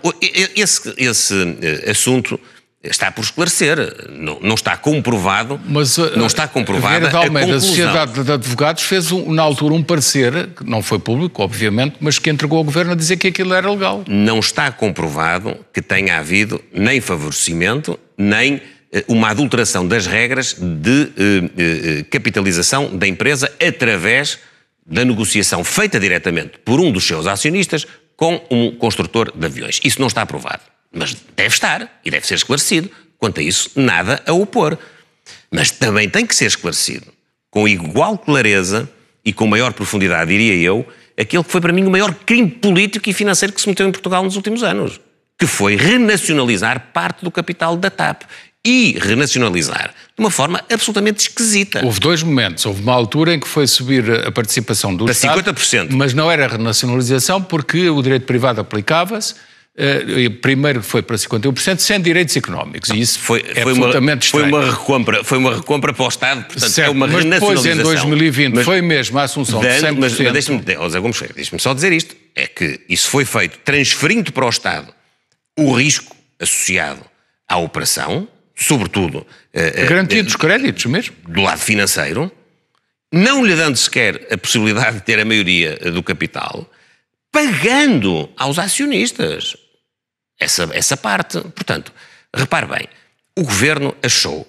Esse, esse eh, assunto está por esclarecer. Não, não está comprovado. Mas, eh, não está comprovada a Almeida, a Sociedade de Advogados fez, um, na altura, um parecer, que não foi público, obviamente, mas que entregou ao Governo a dizer que aquilo era legal. Não está comprovado que tenha havido nem favorecimento, nem eh, uma adulteração das regras de eh, eh, eh, capitalização da empresa através da negociação feita diretamente por um dos seus acionistas com um construtor de aviões. Isso não está aprovado. Mas deve estar e deve ser esclarecido. Quanto a isso, nada a opor. Mas também tem que ser esclarecido, com igual clareza e com maior profundidade, diria eu, aquele que foi para mim o maior crime político e financeiro que se meteu em Portugal nos últimos anos, que foi renacionalizar parte do capital da TAP e renacionalizar de uma forma absolutamente esquisita. Houve dois momentos. Houve uma altura em que foi subir a participação do para Estado. Para 50%. Mas não era renacionalização porque o direito privado aplicava-se Uh, primeiro foi para 51%, sem direitos económicos. E isso foi, é foi absolutamente uma, Foi uma, recompra, foi uma recompra para o Estado, portanto, é certo, é uma mas depois, em 2020, foi mesmo a assunção de, de 100%. Mas, mas deixe-me deixe só dizer isto, é que isso foi feito transferindo para o Estado o risco associado à operação, sobretudo... Uh, eh, eh, Garantia dos créditos mesmo. Do lado financeiro, não lhe dando sequer a possibilidade de ter a maioria do capital, pagando aos acionistas essa, essa parte. Portanto, repare bem, o governo achou,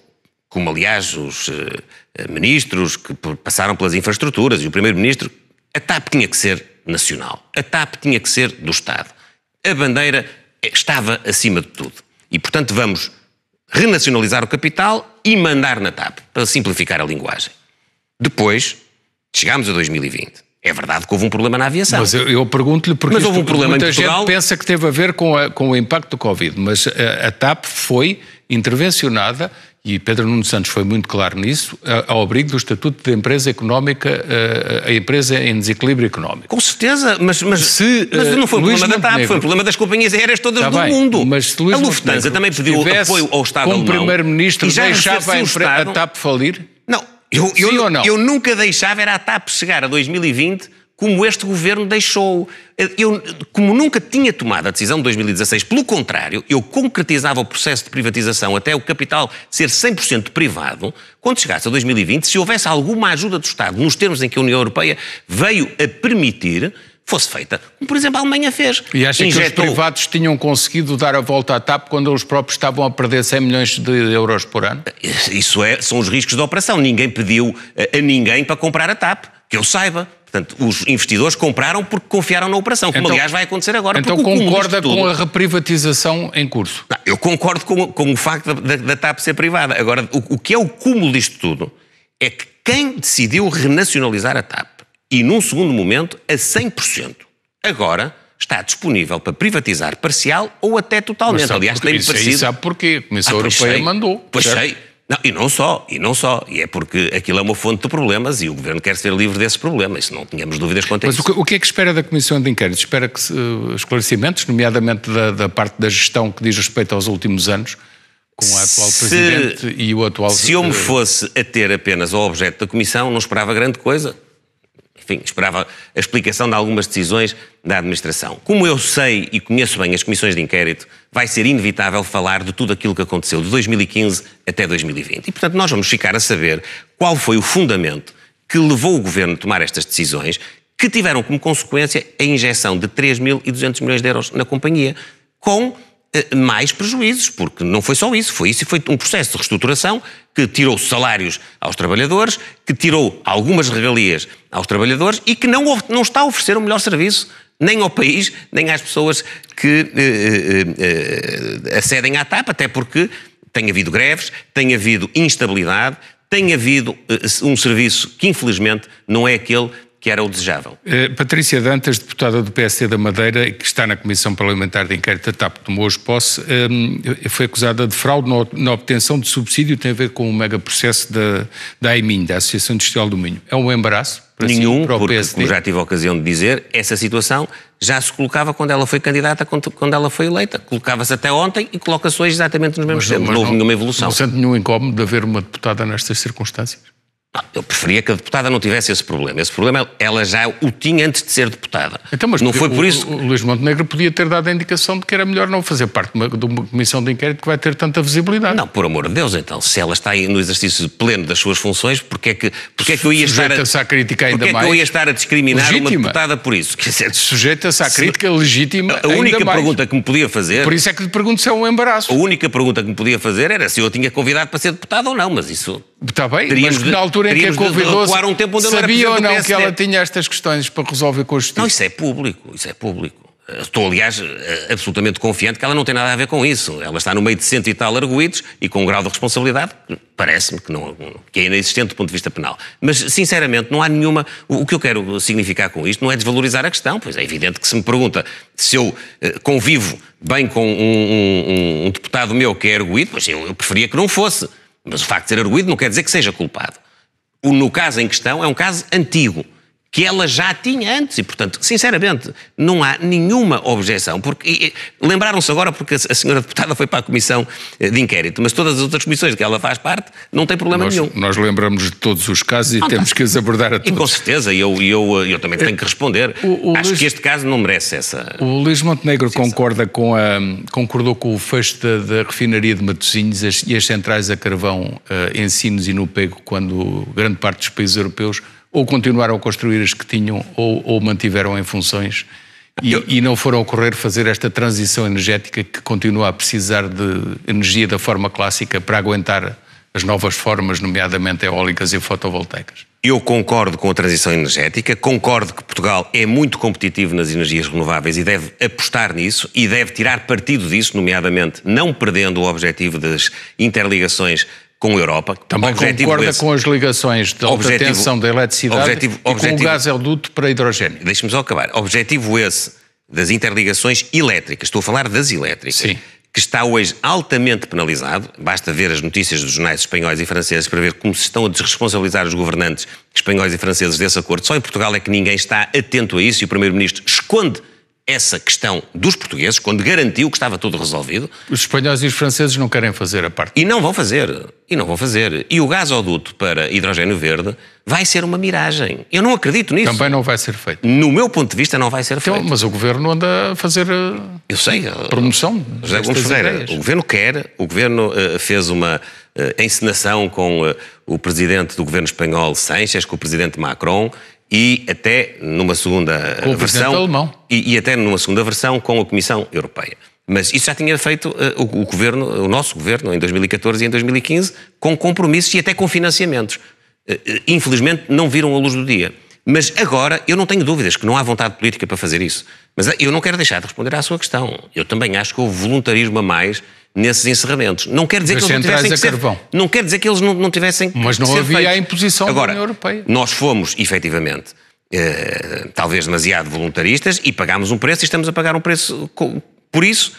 como aliás os eh, eh, ministros que passaram pelas infraestruturas e o primeiro-ministro, a TAP tinha que ser nacional, a TAP tinha que ser do Estado. A bandeira eh, estava acima de tudo. E, portanto, vamos renacionalizar o capital e mandar na TAP, para simplificar a linguagem. Depois, chegámos a 2020. É verdade que houve um problema na aviação. Mas eu, eu pergunto-lhe porque mas houve um problema muita em Portugal... gente pensa que teve a ver com, a, com o impacto do Covid, mas a, a, TAP foi intervencionada, e Pedro Nuno Santos foi muito claro nisso, a, ao abrigo do Estatuto de Empresa Económica, eh, a, empresa em desequilíbrio económico. Com certeza, mas, mas, se, eh, mas não foi um problema Montenegro, da TAP, foi um problema das companhias aéreas todas tá do bem, mundo. Mas Luís a Lufthansa Montenegro também pediu apoio ao Estado como alemão. Como Primeiro-Ministro deixava a, empre... Estado... a TAP falir? Não, eu, Sim eu, ou não? Eu nunca deixava era a TAP chegar a 2020 como este governo deixou. Eu, como nunca tinha tomado a decisão de 2016, pelo contrário, eu concretizava o processo de privatização até o capital ser 100% privado. Quando chegasse a 2020, se houvesse alguma ajuda do Estado, nos termos em que a União Europeia veio a permitir, fosse feita, como por exemplo a Alemanha fez. E acha Injetou... que os privados tinham conseguido dar a volta à TAP quando eles próprios estavam a perder 100 milhões de euros por ano? Isso é, são os riscos da operação. Ninguém pediu eh, a, ninguém para comprar a TAP, que eu saiba. Portanto, os investidores compraram porque confiaram na operação, como então, aliás vai acontecer agora. Então concorda com a reprivatização em curso? Não, eu concordo com, com o facto da, da, TAP ser privada. Agora, o, o que é o cúmulo disto tudo é que quem decidiu renacionalizar a TAP e, num segundo momento, a 100%. Agora está disponível para privatizar parcial ou até totalmente. Mas sabe, Aliás, tem isso parecido. sabe porquê? A Comissão ah, Europeia sei, mandou. Pois certo? sei. Não, e não só, e não só. E é porque aquilo é uma fonte de problemas e o Governo quer ser livre desse problema. Isso não tínhamos dúvidas quanto a isso. Mas o que é que espera da Comissão de Inquérito? Espera que uh, esclarecimentos, nomeadamente da, da, parte da gestão que diz respeito aos últimos anos, com o atual se, Presidente e o atual... Se eu me eh, fosse a ter apenas ao objeto da Comissão, não esperava grande coisa enfim, esperava a explicação de algumas decisões da administração. Como eu sei e conheço bem as comissões de inquérito, vai ser inevitável falar de tudo aquilo que aconteceu de 2015 até 2020. E, portanto, nós vamos ficar a saber qual foi o fundamento que levou o governo a tomar estas decisões, que tiveram como consequência a injeção de 3.200 milhões de euros na companhia, com eh, mais prejuízos, porque não foi só isso, foi isso e foi um processo de reestruturação que tirou salários aos trabalhadores, que tirou algumas regalias aos trabalhadores e que não, não está a oferecer o um melhor serviço nem ao país, nem às pessoas que eh eh, eh, eh, acedem à TAP, até porque tem havido greves, tem havido instabilidade, tem havido eh, um serviço que infelizmente não é aquele que era o desejável. Eh, Patrícia Dantas, deputada do PSD da Madeira, que está na Comissão Parlamentar de Inquérito da TAP, de hoje posse, eh, foi acusada de fraude na obtenção de subsídio, tem a ver com o megaprocesso da, da AIMIN, da Associação Industrial do Minho. É um embaraço? Assim para Nenhum, si, para porque, PSD? como já tive a ocasião de dizer, essa situação já se colocava quando ela foi candidata, quando ela foi eleita. Colocava-se até ontem e coloca-se hoje exatamente nos mesmos termos. Não houve nenhuma evolução. Não sente nenhum incómodo de haver uma deputada nestas circunstâncias? Eu preferia que a deputada não tivesse esse problema. Esse problema ela já o tinha antes de ser deputada. Então, mas não foi por o, isso. O Luís Montenegro podia ter dado a indicação de que era melhor não fazer parte de uma, de uma, comissão de inquérito que vai ter tanta visibilidade. Não, por amor de Deus, então. Se ela está aí no exercício pleno das suas funções, porque é que, porque é que eu ia estar a, a criticar ainda mais? É eu ia estar a discriminar legítima. uma deputada por isso? Sujeita-se à crítica se... legítima. A única pergunta mais. que me podia fazer. Por isso é que lhe pergunto se é um embaraço. A única pergunta que me podia fazer era se eu a tinha convidado para ser deputada ou não, mas isso Está bem, teríamos mas na altura em que a convidou um sabia ou não que ela tinha estas questões para resolver com a justiça? Não, isso é público, isso é público. Eh, estou, aliás, eh, absolutamente confiante que ela não tem nada a ver com isso. Ela está no meio de cento e tal arguídos e com um grau de responsabilidade parece-me que, não, que é inexistente do ponto de vista penal. Mas, sinceramente, não há nenhuma... O que eu quero significar com isto não é desvalorizar a questão, pois é evidente que se me pergunta se eu eh, convivo bem com um, um, um deputado meu que é arguído, pois eu, eu preferia que não fosse. Mas o facto de ser arguído não quer dizer que seja culpado. O, no caso em questão, é um caso antigo que ela já tinha antes. E, portanto, sinceramente, não há nenhuma objeção. Porque lembraram-se agora porque a senhora deputada foi para a comissão eh, de inquérito, mas todas as outras comissões que ela faz parte não tem problema nós, nenhum. Nós lembramos de todos os casos e temos tá. que os abordar a todos. E com certeza, e eu, eu, eh, eu também tenho que eh, responder. O, o Acho Luís, que este caso não merece essa. O Luís Montenegro concorda com a, concordou com o fecho da, da refinaria de Matosinhos e as centrais a carvão uh, em sinos e no Pego, quando grande parte dos países europeus ou continuaram a construir as que tinham ou, ou mantiveram em funções e, Eu... e, não foram ocorrer fazer esta transição energética que continua a precisar de energia da forma clássica para aguentar as novas formas, nomeadamente eólicas e fotovoltaicas. Eu concordo com a transição energética, concordo que Portugal é muito competitivo nas energias renováveis e deve apostar nisso e deve tirar partido disso, nomeadamente não perdendo o objetivo das interligações com a Europa. Também concorda esse. com as ligações de obtenção da eletricidade objetivo, e objetivo, com o gasoduto para hidrogênio. Deixe-me só acabar. Objetivo esse das interligações elétricas, estou a falar das elétricas, Sim. que está hoje altamente penalizado, basta ver as notícias dos jornais espanhóis e franceses para ver como se estão a desresponsabilizar os governantes espanhóis e franceses desse acordo. Só em Portugal é que ninguém está atento a isso e o Primeiro-Ministro esconde essa questão dos portugueses, quando garantiu que estava tudo resolvido. Os espanhóis e os franceses não querem fazer a parte. E não vão fazer. E não vão fazer. E o gasoduto para hidrogênio verde vai ser uma miragem. Eu não acredito nisso. Também não vai ser feito. No meu ponto de vista, não vai ser então, feito. Mas o governo anda a fazer. Eh, Eu sei. Eh, promoção. José Gomes Ferreira. O governo quer. O governo uh, fez uma uh, encenação com uh, o presidente do governo espanhol, Sánchez, com o presidente Macron e até numa segunda com o versão alemão. E, e, até numa segunda versão com a Comissão Europeia. Mas isso já tinha feito uh, o, o, governo, o nosso governo, em 2014 e em 2015, com compromissos e até com financiamentos. Uh, infelizmente não viram a luz do dia. Mas agora eu não tenho dúvidas que não há vontade política para fazer isso. Mas eu não quero deixar de responder à sua questão. Eu também acho que houve voluntarismo a mais nesses encerramentos. Não quer dizer que eles não tivessem é que ser, não quer dizer que eles não, não tivessem Mas não havia a imposição Agora, da União Europeia. Nós fomos, efetivamente, eh, talvez demasiado voluntaristas e pagámos um preço e estamos a pagar um preço por isso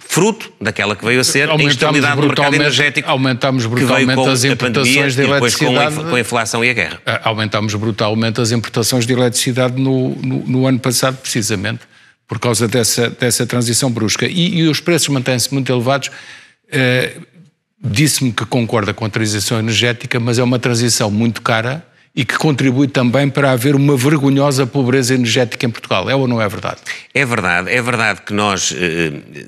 fruto daquela que veio a ser a instabilidade do mercado energético. Aumentámos brutalmente as importações de eletricidade. Com com a inflação e a guerra. Eh, aumentámos brutalmente as importações de eletricidade no, no, no ano passado, precisamente por causa dessa, dessa transição brusca. E, e os preços mantêm-se muito elevados. Uh, Disse-me que concorda com a transição energética, mas é uma transição muito cara e que contribui também para haver uma vergonhosa pobreza energética em Portugal. É ou não é verdade? É verdade. É verdade que nós eh, eh,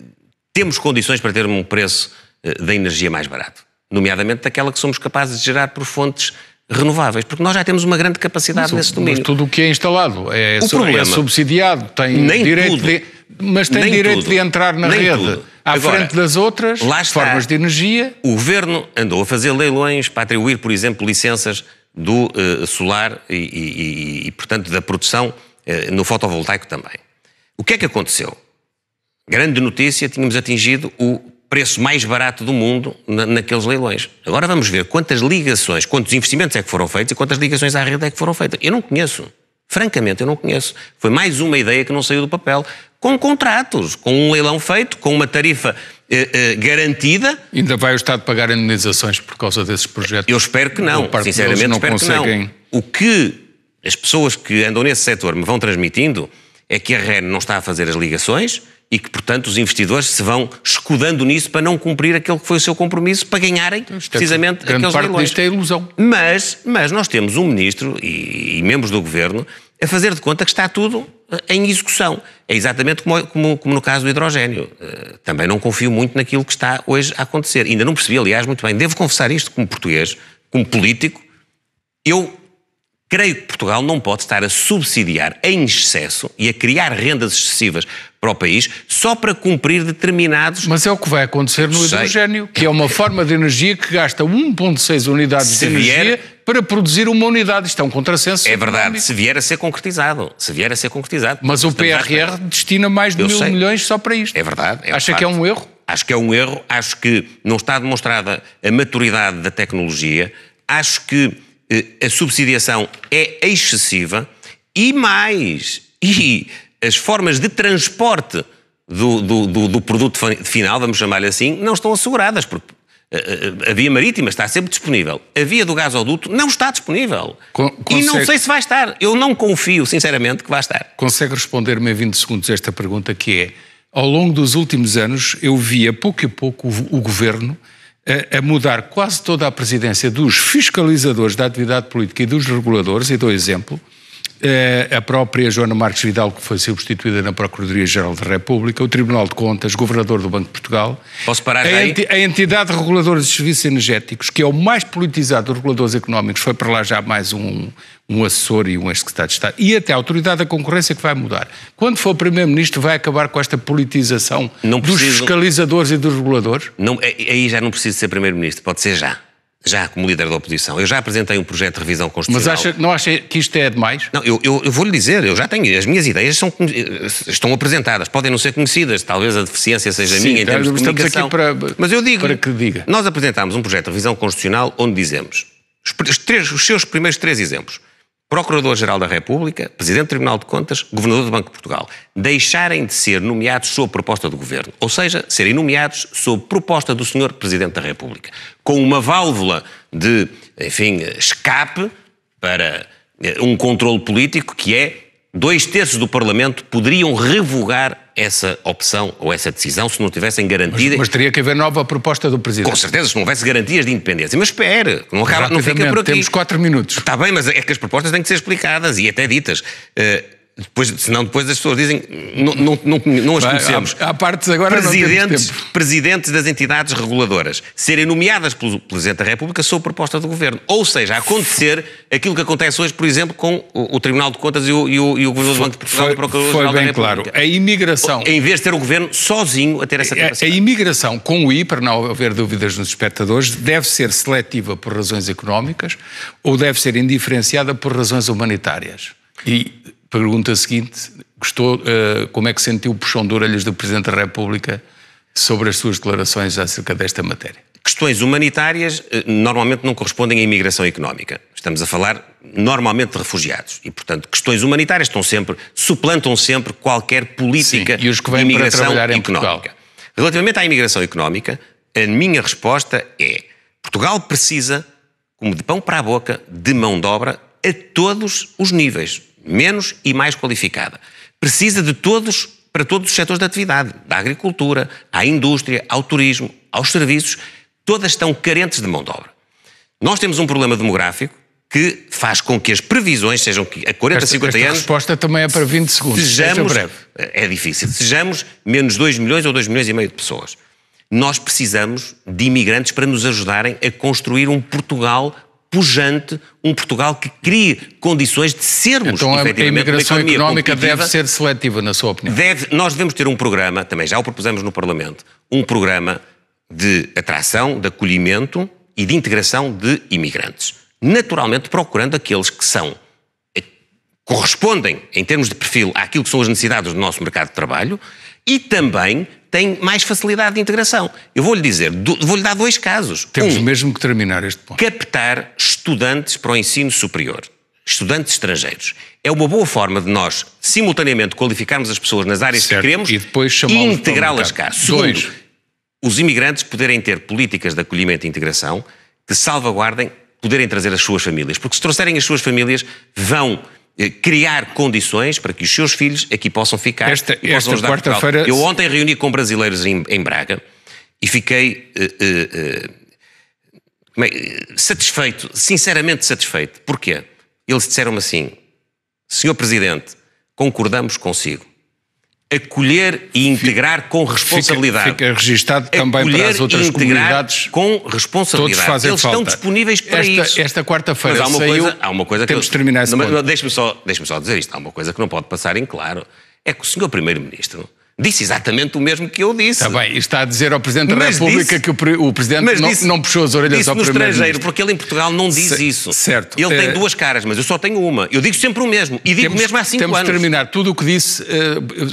temos condições para ter um preço da energia mais barato, nomeadamente daquela que somos capazes de gerar por fontes renováveis, porque nós já temos uma grande capacidade mas, nesse domínio. Mas tudo o que é instalado é, o é problema, é subsidiado, tem nem direito tudo, de, mas tem nem direito tudo, de entrar na rede. Tudo. À Agora, frente das outras lá está, formas de energia. O governo andou a fazer leilões para atribuir, por exemplo, licenças do uh, solar e, e, e, portanto, da produção uh, no fotovoltaico também. O que é que aconteceu? Grande notícia, tínhamos atingido o preço mais barato do mundo na, naqueles leilões. Agora vamos ver quantas ligações, quantos investimentos é que foram feitos e quantas ligações à rede é que foram feitas. Eu não conheço. Francamente, eu não conheço. Foi mais uma ideia que não saiu do papel. Com contratos, com um leilão feito, com uma tarifa eh, eh, garantida. Ainda vai o Estado pagar indenizações por causa desses projetos? Eu espero que não. Sinceramente, não espero conseguem... que não. O que as pessoas que andam nesse setor me vão transmitindo é que a REN não está a fazer as ligações, e que, portanto, os investidores se vão escudando nisso para não cumprir aquele que foi o seu compromisso, para ganharem Isto precisamente é grande aqueles leilões. é ilusão. Mas, mas nós temos um ministro e, e, membros do governo a fazer de conta que está tudo eh, em execução. É exatamente como, como, como no caso do hidrogênio. Uh, também não confio muito naquilo que está hoje a acontecer. Ainda não percebi, aliás, muito bem. Devo confessar isto como português, como político. Eu Creio que Portugal não pode estar a subsidiar em excesso e a criar rendas excessivas para o país só para cumprir determinados. Mas é o que vai acontecer no Sei. hidrogênio, que é uma forma de energia que gasta 1,6 unidades se de vier... energia para produzir uma unidade. Isto é um contrassenso. É verdade, se vier a ser concretizado. Se vier a ser concretizado. Mas o PRR destina mais de Eu mil sei. milhões só para isto. É verdade. É Acha que é um erro? Acho que é um erro. Acho que não está demonstrada a maturidade da tecnologia. Acho que eh, a subsidiação é excessiva e mais, e as formas de transporte do, do, do, do produto final, vamos chamar-lhe assim, não estão asseguradas, porque eh, eh, a via marítima está sempre disponível. A via do gasoduto não está disponível. Con consegue... E não sei se vai estar. Eu não confio, sinceramente, que vai estar. Consegue responder-me em 20 segundos esta pergunta que é: ao longo dos últimos anos, eu via pouco a pouco o, o governo a, é, é mudar quase toda a presidência dos fiscalizadores da atividade política e dos reguladores, e dou exemplo, é, a própria Joana Marques Vidal, que foi substituída na Procuradoria-Geral da República, o Tribunal de Contas, Governador do Banco de Portugal. Posso parar a, enti a entidade reguladora de serviços energéticos, que é o mais politizado dos reguladores económicos, foi para lá já mais um, um assessor e um ex-secretário de Estado. E até a Autoridade da Concorrência, que vai mudar. Quando for Primeiro-Ministro, vai acabar com esta politização preciso... dos fiscalizadores e dos reguladores? Não, é, aí já não precisa ser Primeiro-Ministro, pode ser já já como líder da oposição. Eu já apresentei um projeto de revisão constitucional. Mas acha, não acha que isto é demais? Não, eu, eu, eu vou-lhe dizer, eu já tenho, as minhas ideias são, estão apresentadas, podem não ser conhecidas, talvez a deficiência seja Sim, minha em termos de comunicação. Para, mas eu digo, para que diga. nós apresentámos um projeto de revisão constitucional onde dizemos, os, três, os seus primeiros três exemplos, Procurador-Geral da República, Presidente do Tribunal de Contas, Governador do Banco de Portugal, deixarem de ser nomeados sob proposta do Governo, ou seja, serem nomeados sob proposta do Sr. Presidente da República, com uma válvula de, enfim, escape para eh, um controle político que é dois terços do Parlamento poderiam revogar essa opção ou essa decisão se não tivessem garantia. Mas, mas, teria que haver nova proposta do Presidente. Com certeza, se não houvesse garantias de independência. Mas espere, não, acaba, não fica por aqui. Temos quatro minutos. Está bem, mas é que as propostas têm que ser explicadas e até ditas. Uh, depois, senão depois as pessoas dizem não, não, não, não as conhecemos. Há, há partes agora presidentes, presidentes das entidades reguladoras serem nomeadas pelo Presidente da República sob proposta do Governo. Ou seja, acontecer aquilo que acontece hoje, por exemplo, com o, o Tribunal de Contas e o, e o, e o Governador do Banco de Portugal foi, e o Procurador-Geral da claro. A imigração... Em vez de ter o Governo sozinho a ter essa é, é, capacidade. A, a imigração com o I, para não haver dúvidas nos espectadores, deve ser seletiva por razões económicas ou deve ser indiferenciada por razões humanitárias. E pergunta seguinte: gostou, uh, como é que sentiu o puxão de orelhas do Presidente da República sobre as suas declarações acerca desta matéria? Questões humanitárias eh, normalmente não correspondem à imigração económica. Estamos a falar normalmente de refugiados. E, portanto, questões humanitárias estão sempre, suplantam sempre qualquer política Sim, e os que vêm de imigração para económica. Relativamente à imigração económica, a minha resposta é: Portugal precisa, como de pão para a boca, de mão de obra a todos os níveis menos e mais qualificada. Precisa de todos, para todos os setores da atividade, da agricultura, à indústria, ao turismo, aos serviços, todas estão carentes de mão de obra. Nós temos um problema demográfico que faz com que as previsões sejam que a 40, esta, 50 esta anos. A resposta também é para 20 segundos. É sejamos, breve. É difícil. Sejamos menos 2 milhões ou 2 milhões e meio de pessoas. Nós precisamos de imigrantes para nos ajudarem a construir um Portugal pujante, um Portugal que crie condições de sermos então, efetivamente a imigração uma económica deve ser seletiva, na sua opinião? Deve, nós devemos ter um programa, também já o propusemos no Parlamento, um programa de atração, de acolhimento e de integração de imigrantes. Naturalmente procurando aqueles que são eh, correspondem, em termos de perfil, àquilo que são as necessidades do nosso mercado de trabalho e também tem mais facilidade de integração. Eu vou-lhe dizer, vou-lhe dar dois casos. Temos um, mesmo que terminar este ponto. Captar estudantes para o ensino superior, estudantes estrangeiros. É uma boa forma de nós, simultaneamente, qualificarmos as pessoas nas áreas certo. que queremos e, depois e integrá-las cá. Segundo, dois. os imigrantes poderem ter políticas de acolhimento e integração que salvaguardem, poderem trazer as suas famílias. Porque se trouxerem as suas famílias, vão eh, criar condições para que os seus filhos aqui possam ficar esta, e possam esta quarta-feira... Eu ontem reuni com brasileiros em, em Braga e fiquei uh, uh, uh, satisfeito, sinceramente satisfeito. Porquê? Eles disseram-me assim, Senhor Presidente, concordamos consigo acolher e integrar com responsabilidade. Fica, fica registado também acolher para as outras comunidades. Com responsabilidade. Todos fazem Eles falta. estão disponíveis para esta, isso. Esta quarta-feira há uma coisa temos que eu, terminar esse mas, ponto. Deixe-me só, deixe só dizer isto. Há uma coisa que não pode passar em claro. É que o senhor Primeiro-Ministro Disse exatamente o mesmo que eu disse. Está bem, está a dizer ao Presidente mas da República disse, que o, Presidente não, disse, não, puxou as orelhas disse ao no primeiro estrangeiro, ministro. porque ele em Portugal não diz C isso. Certo. Ele é... tem duas caras, mas eu só tenho uma. Eu digo sempre o mesmo, e digo temos, mesmo há cinco temos anos. Temos de terminar. Tudo o que disse, eh,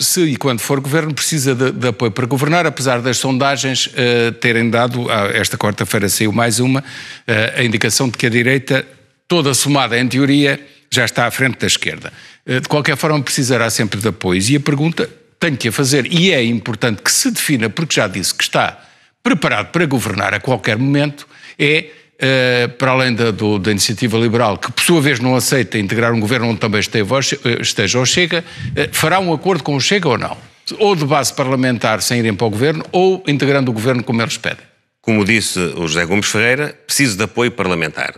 se e quando for governo, precisa de, de apoio para governar, apesar das sondagens eh, terem dado, ah, esta quarta-feira saiu mais uma, eh, a indicação de que a direita, toda somada em teoria, já está à frente da esquerda. De qualquer forma, precisará sempre de apoio E a pergunta tem que a fazer e é importante que se defina, porque já disse que está preparado para governar a qualquer momento, é Uh, para além da, do, da, iniciativa liberal, que por sua vez não aceita integrar um governo onde também eh, esteja, ou Chega, uh, fará um acordo com o Chega ou não? Ou de base parlamentar sem irem para o governo, ou integrando o governo como eles pedem? Como disse o José Gomes Ferreira, preciso de apoio parlamentar.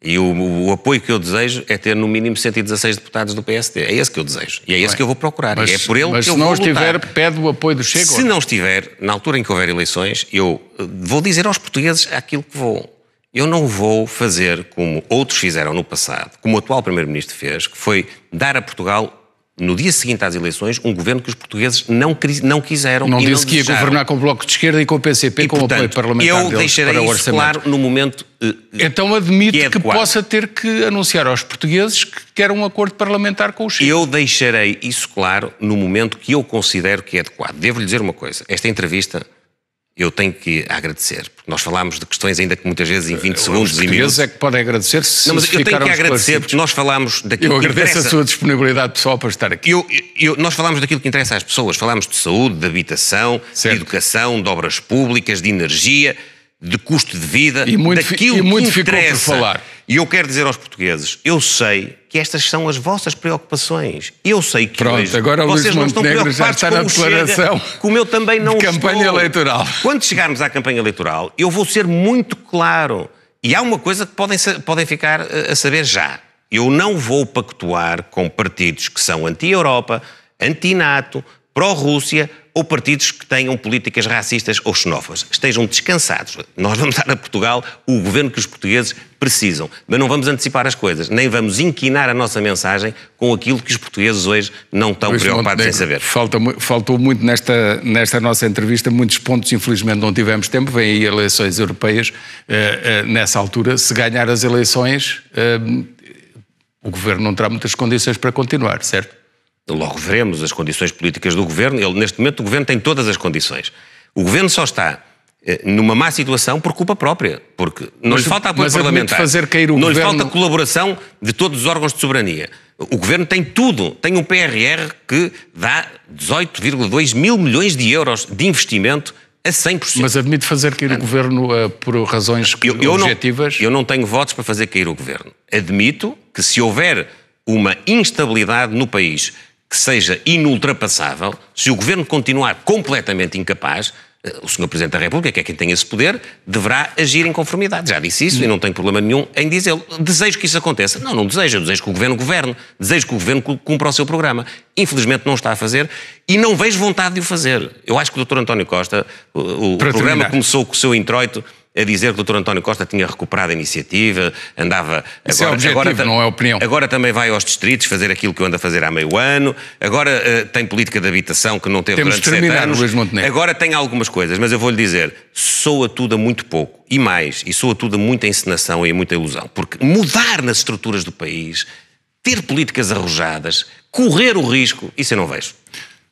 E o, o, apoio que eu desejo é ter no mínimo 116 deputados do PSD. É esse que eu desejo. E é esse que eu vou procurar. Mas, é por ele mas que eu vou Mas se não estiver, lutar. pede o apoio do Chega? Se não estiver, na altura em que houver eleições, eu eh, vou dizer aos portugueses aquilo que vou. Eu não vou fazer como outros fizeram no passado, como o atual Primeiro-Ministro fez, que foi dar a Portugal no dia seguinte às eleições, um governo que os portugueses não, não quiseram. Não e disse não que ia governar com o Bloco de Esquerda e com o PCP, e, com portanto, o apoio parlamentar. Eu deixarei para o isso claro no momento. Uh, então admito que, é que possa ter que anunciar aos portugueses que quer um acordo parlamentar com o Chile. Eu deixarei isso claro no momento que eu considero que é adequado. Devo-lhe dizer uma coisa: esta entrevista eu tenho que agradecer. Porque nós falámos de questões ainda que muitas vezes em 20 eu, segundos e minutos. é que podem agradecer se Não, mas eu tenho que agradecer porque nós falámos daquilo que interessa. Eu agradeço a sua disponibilidade pessoal para estar aqui. Eu, eu, nós falámos daquilo que interessa às pessoas. Falámos de saúde, de habitação, certo. de educação, de obras públicas, de energia, de custo de vida, e muito, daquilo e muito que interessa. por falar. E eu quero dizer aos portugueses, eu sei que estas são as vossas preocupações. Eu sei que Pronto, hoje agora vocês Luís não estão Montenegro preocupados já está na declaração chega, como eu também não campanha estou. eleitoral. Quando chegarmos à campanha eleitoral, eu vou ser muito claro. E há uma coisa que podem, podem ficar eh, a saber já. Eu não vou pactuar com partidos que são anti-Europa, anti-NATO, pró-Rússia ou partidos que tenham políticas racistas ou xenófobas. Estejam descansados. Nós vamos dar a Portugal o governo que os portugueses precisam, mas não vamos antecipar as coisas, nem vamos inquinar a nossa mensagem com aquilo que os portugueses hoje não estão Luís preocupados Montenegro, em saber. Falta, faltou muito nesta, nesta nossa entrevista, muitos pontos, infelizmente não tivemos tempo, vêm aí eleições europeias, uh, uh, nessa altura, se ganhar as eleições, uh, o governo não terá muitas condições para continuar, certo? Logo veremos as condições políticas do governo. Ele, neste momento, o governo tem todas as condições. O governo só está eh, numa má situação por culpa própria, porque não mas, lhe falta apoio parlamentar, fazer cair o não governo... lhe falta colaboração de todos os órgãos de soberania. O governo tem tudo, tem um PRR que dá 18,2 mil milhões de euros de investimento a 100%. Mas admite fazer cair o ah. governo uh, por razões eu, eu objetivas? Não, eu não tenho votos para fazer cair o governo. Admito que se houver uma instabilidade no país que seja inultrapassável, se o governo continuar completamente incapaz, eh, o Sr. Presidente da República, que é quem tem esse poder, deverá agir em conformidade. Já disse isso e não tenho problema nenhum em dizê-lo. Desejo que isso aconteça. Não, não desejo. Eu desejo que o Governo governe. Desejo que o Governo cumpra o seu programa. Infelizmente não está a fazer e não vejo vontade de o fazer. Eu acho que o Dr. António Costa, o, programa terminar. começou com o seu introito a dizer que o Dr. António Costa tinha recuperado a iniciativa, andava... Isso é agora, é objetivo, agora, não é opinião. Agora também vai aos distritos fazer aquilo que anda a fazer há meio ano, agora uh, tem política de habitação que não teve Temos durante terminar, anos. Luís Montenegro. Agora tem algumas coisas, mas eu vou-lhe dizer, soa tudo a muito pouco, e mais, e soa tudo a muita encenação e a muita ilusão, porque mudar nas estruturas do país, ter políticas arrojadas, correr o risco, isso eu não vejo.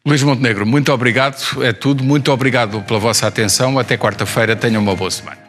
Luís Montenegro, muito obrigado, é tudo. Muito obrigado pela vossa atenção. Até quarta-feira, tenham uma boa semana.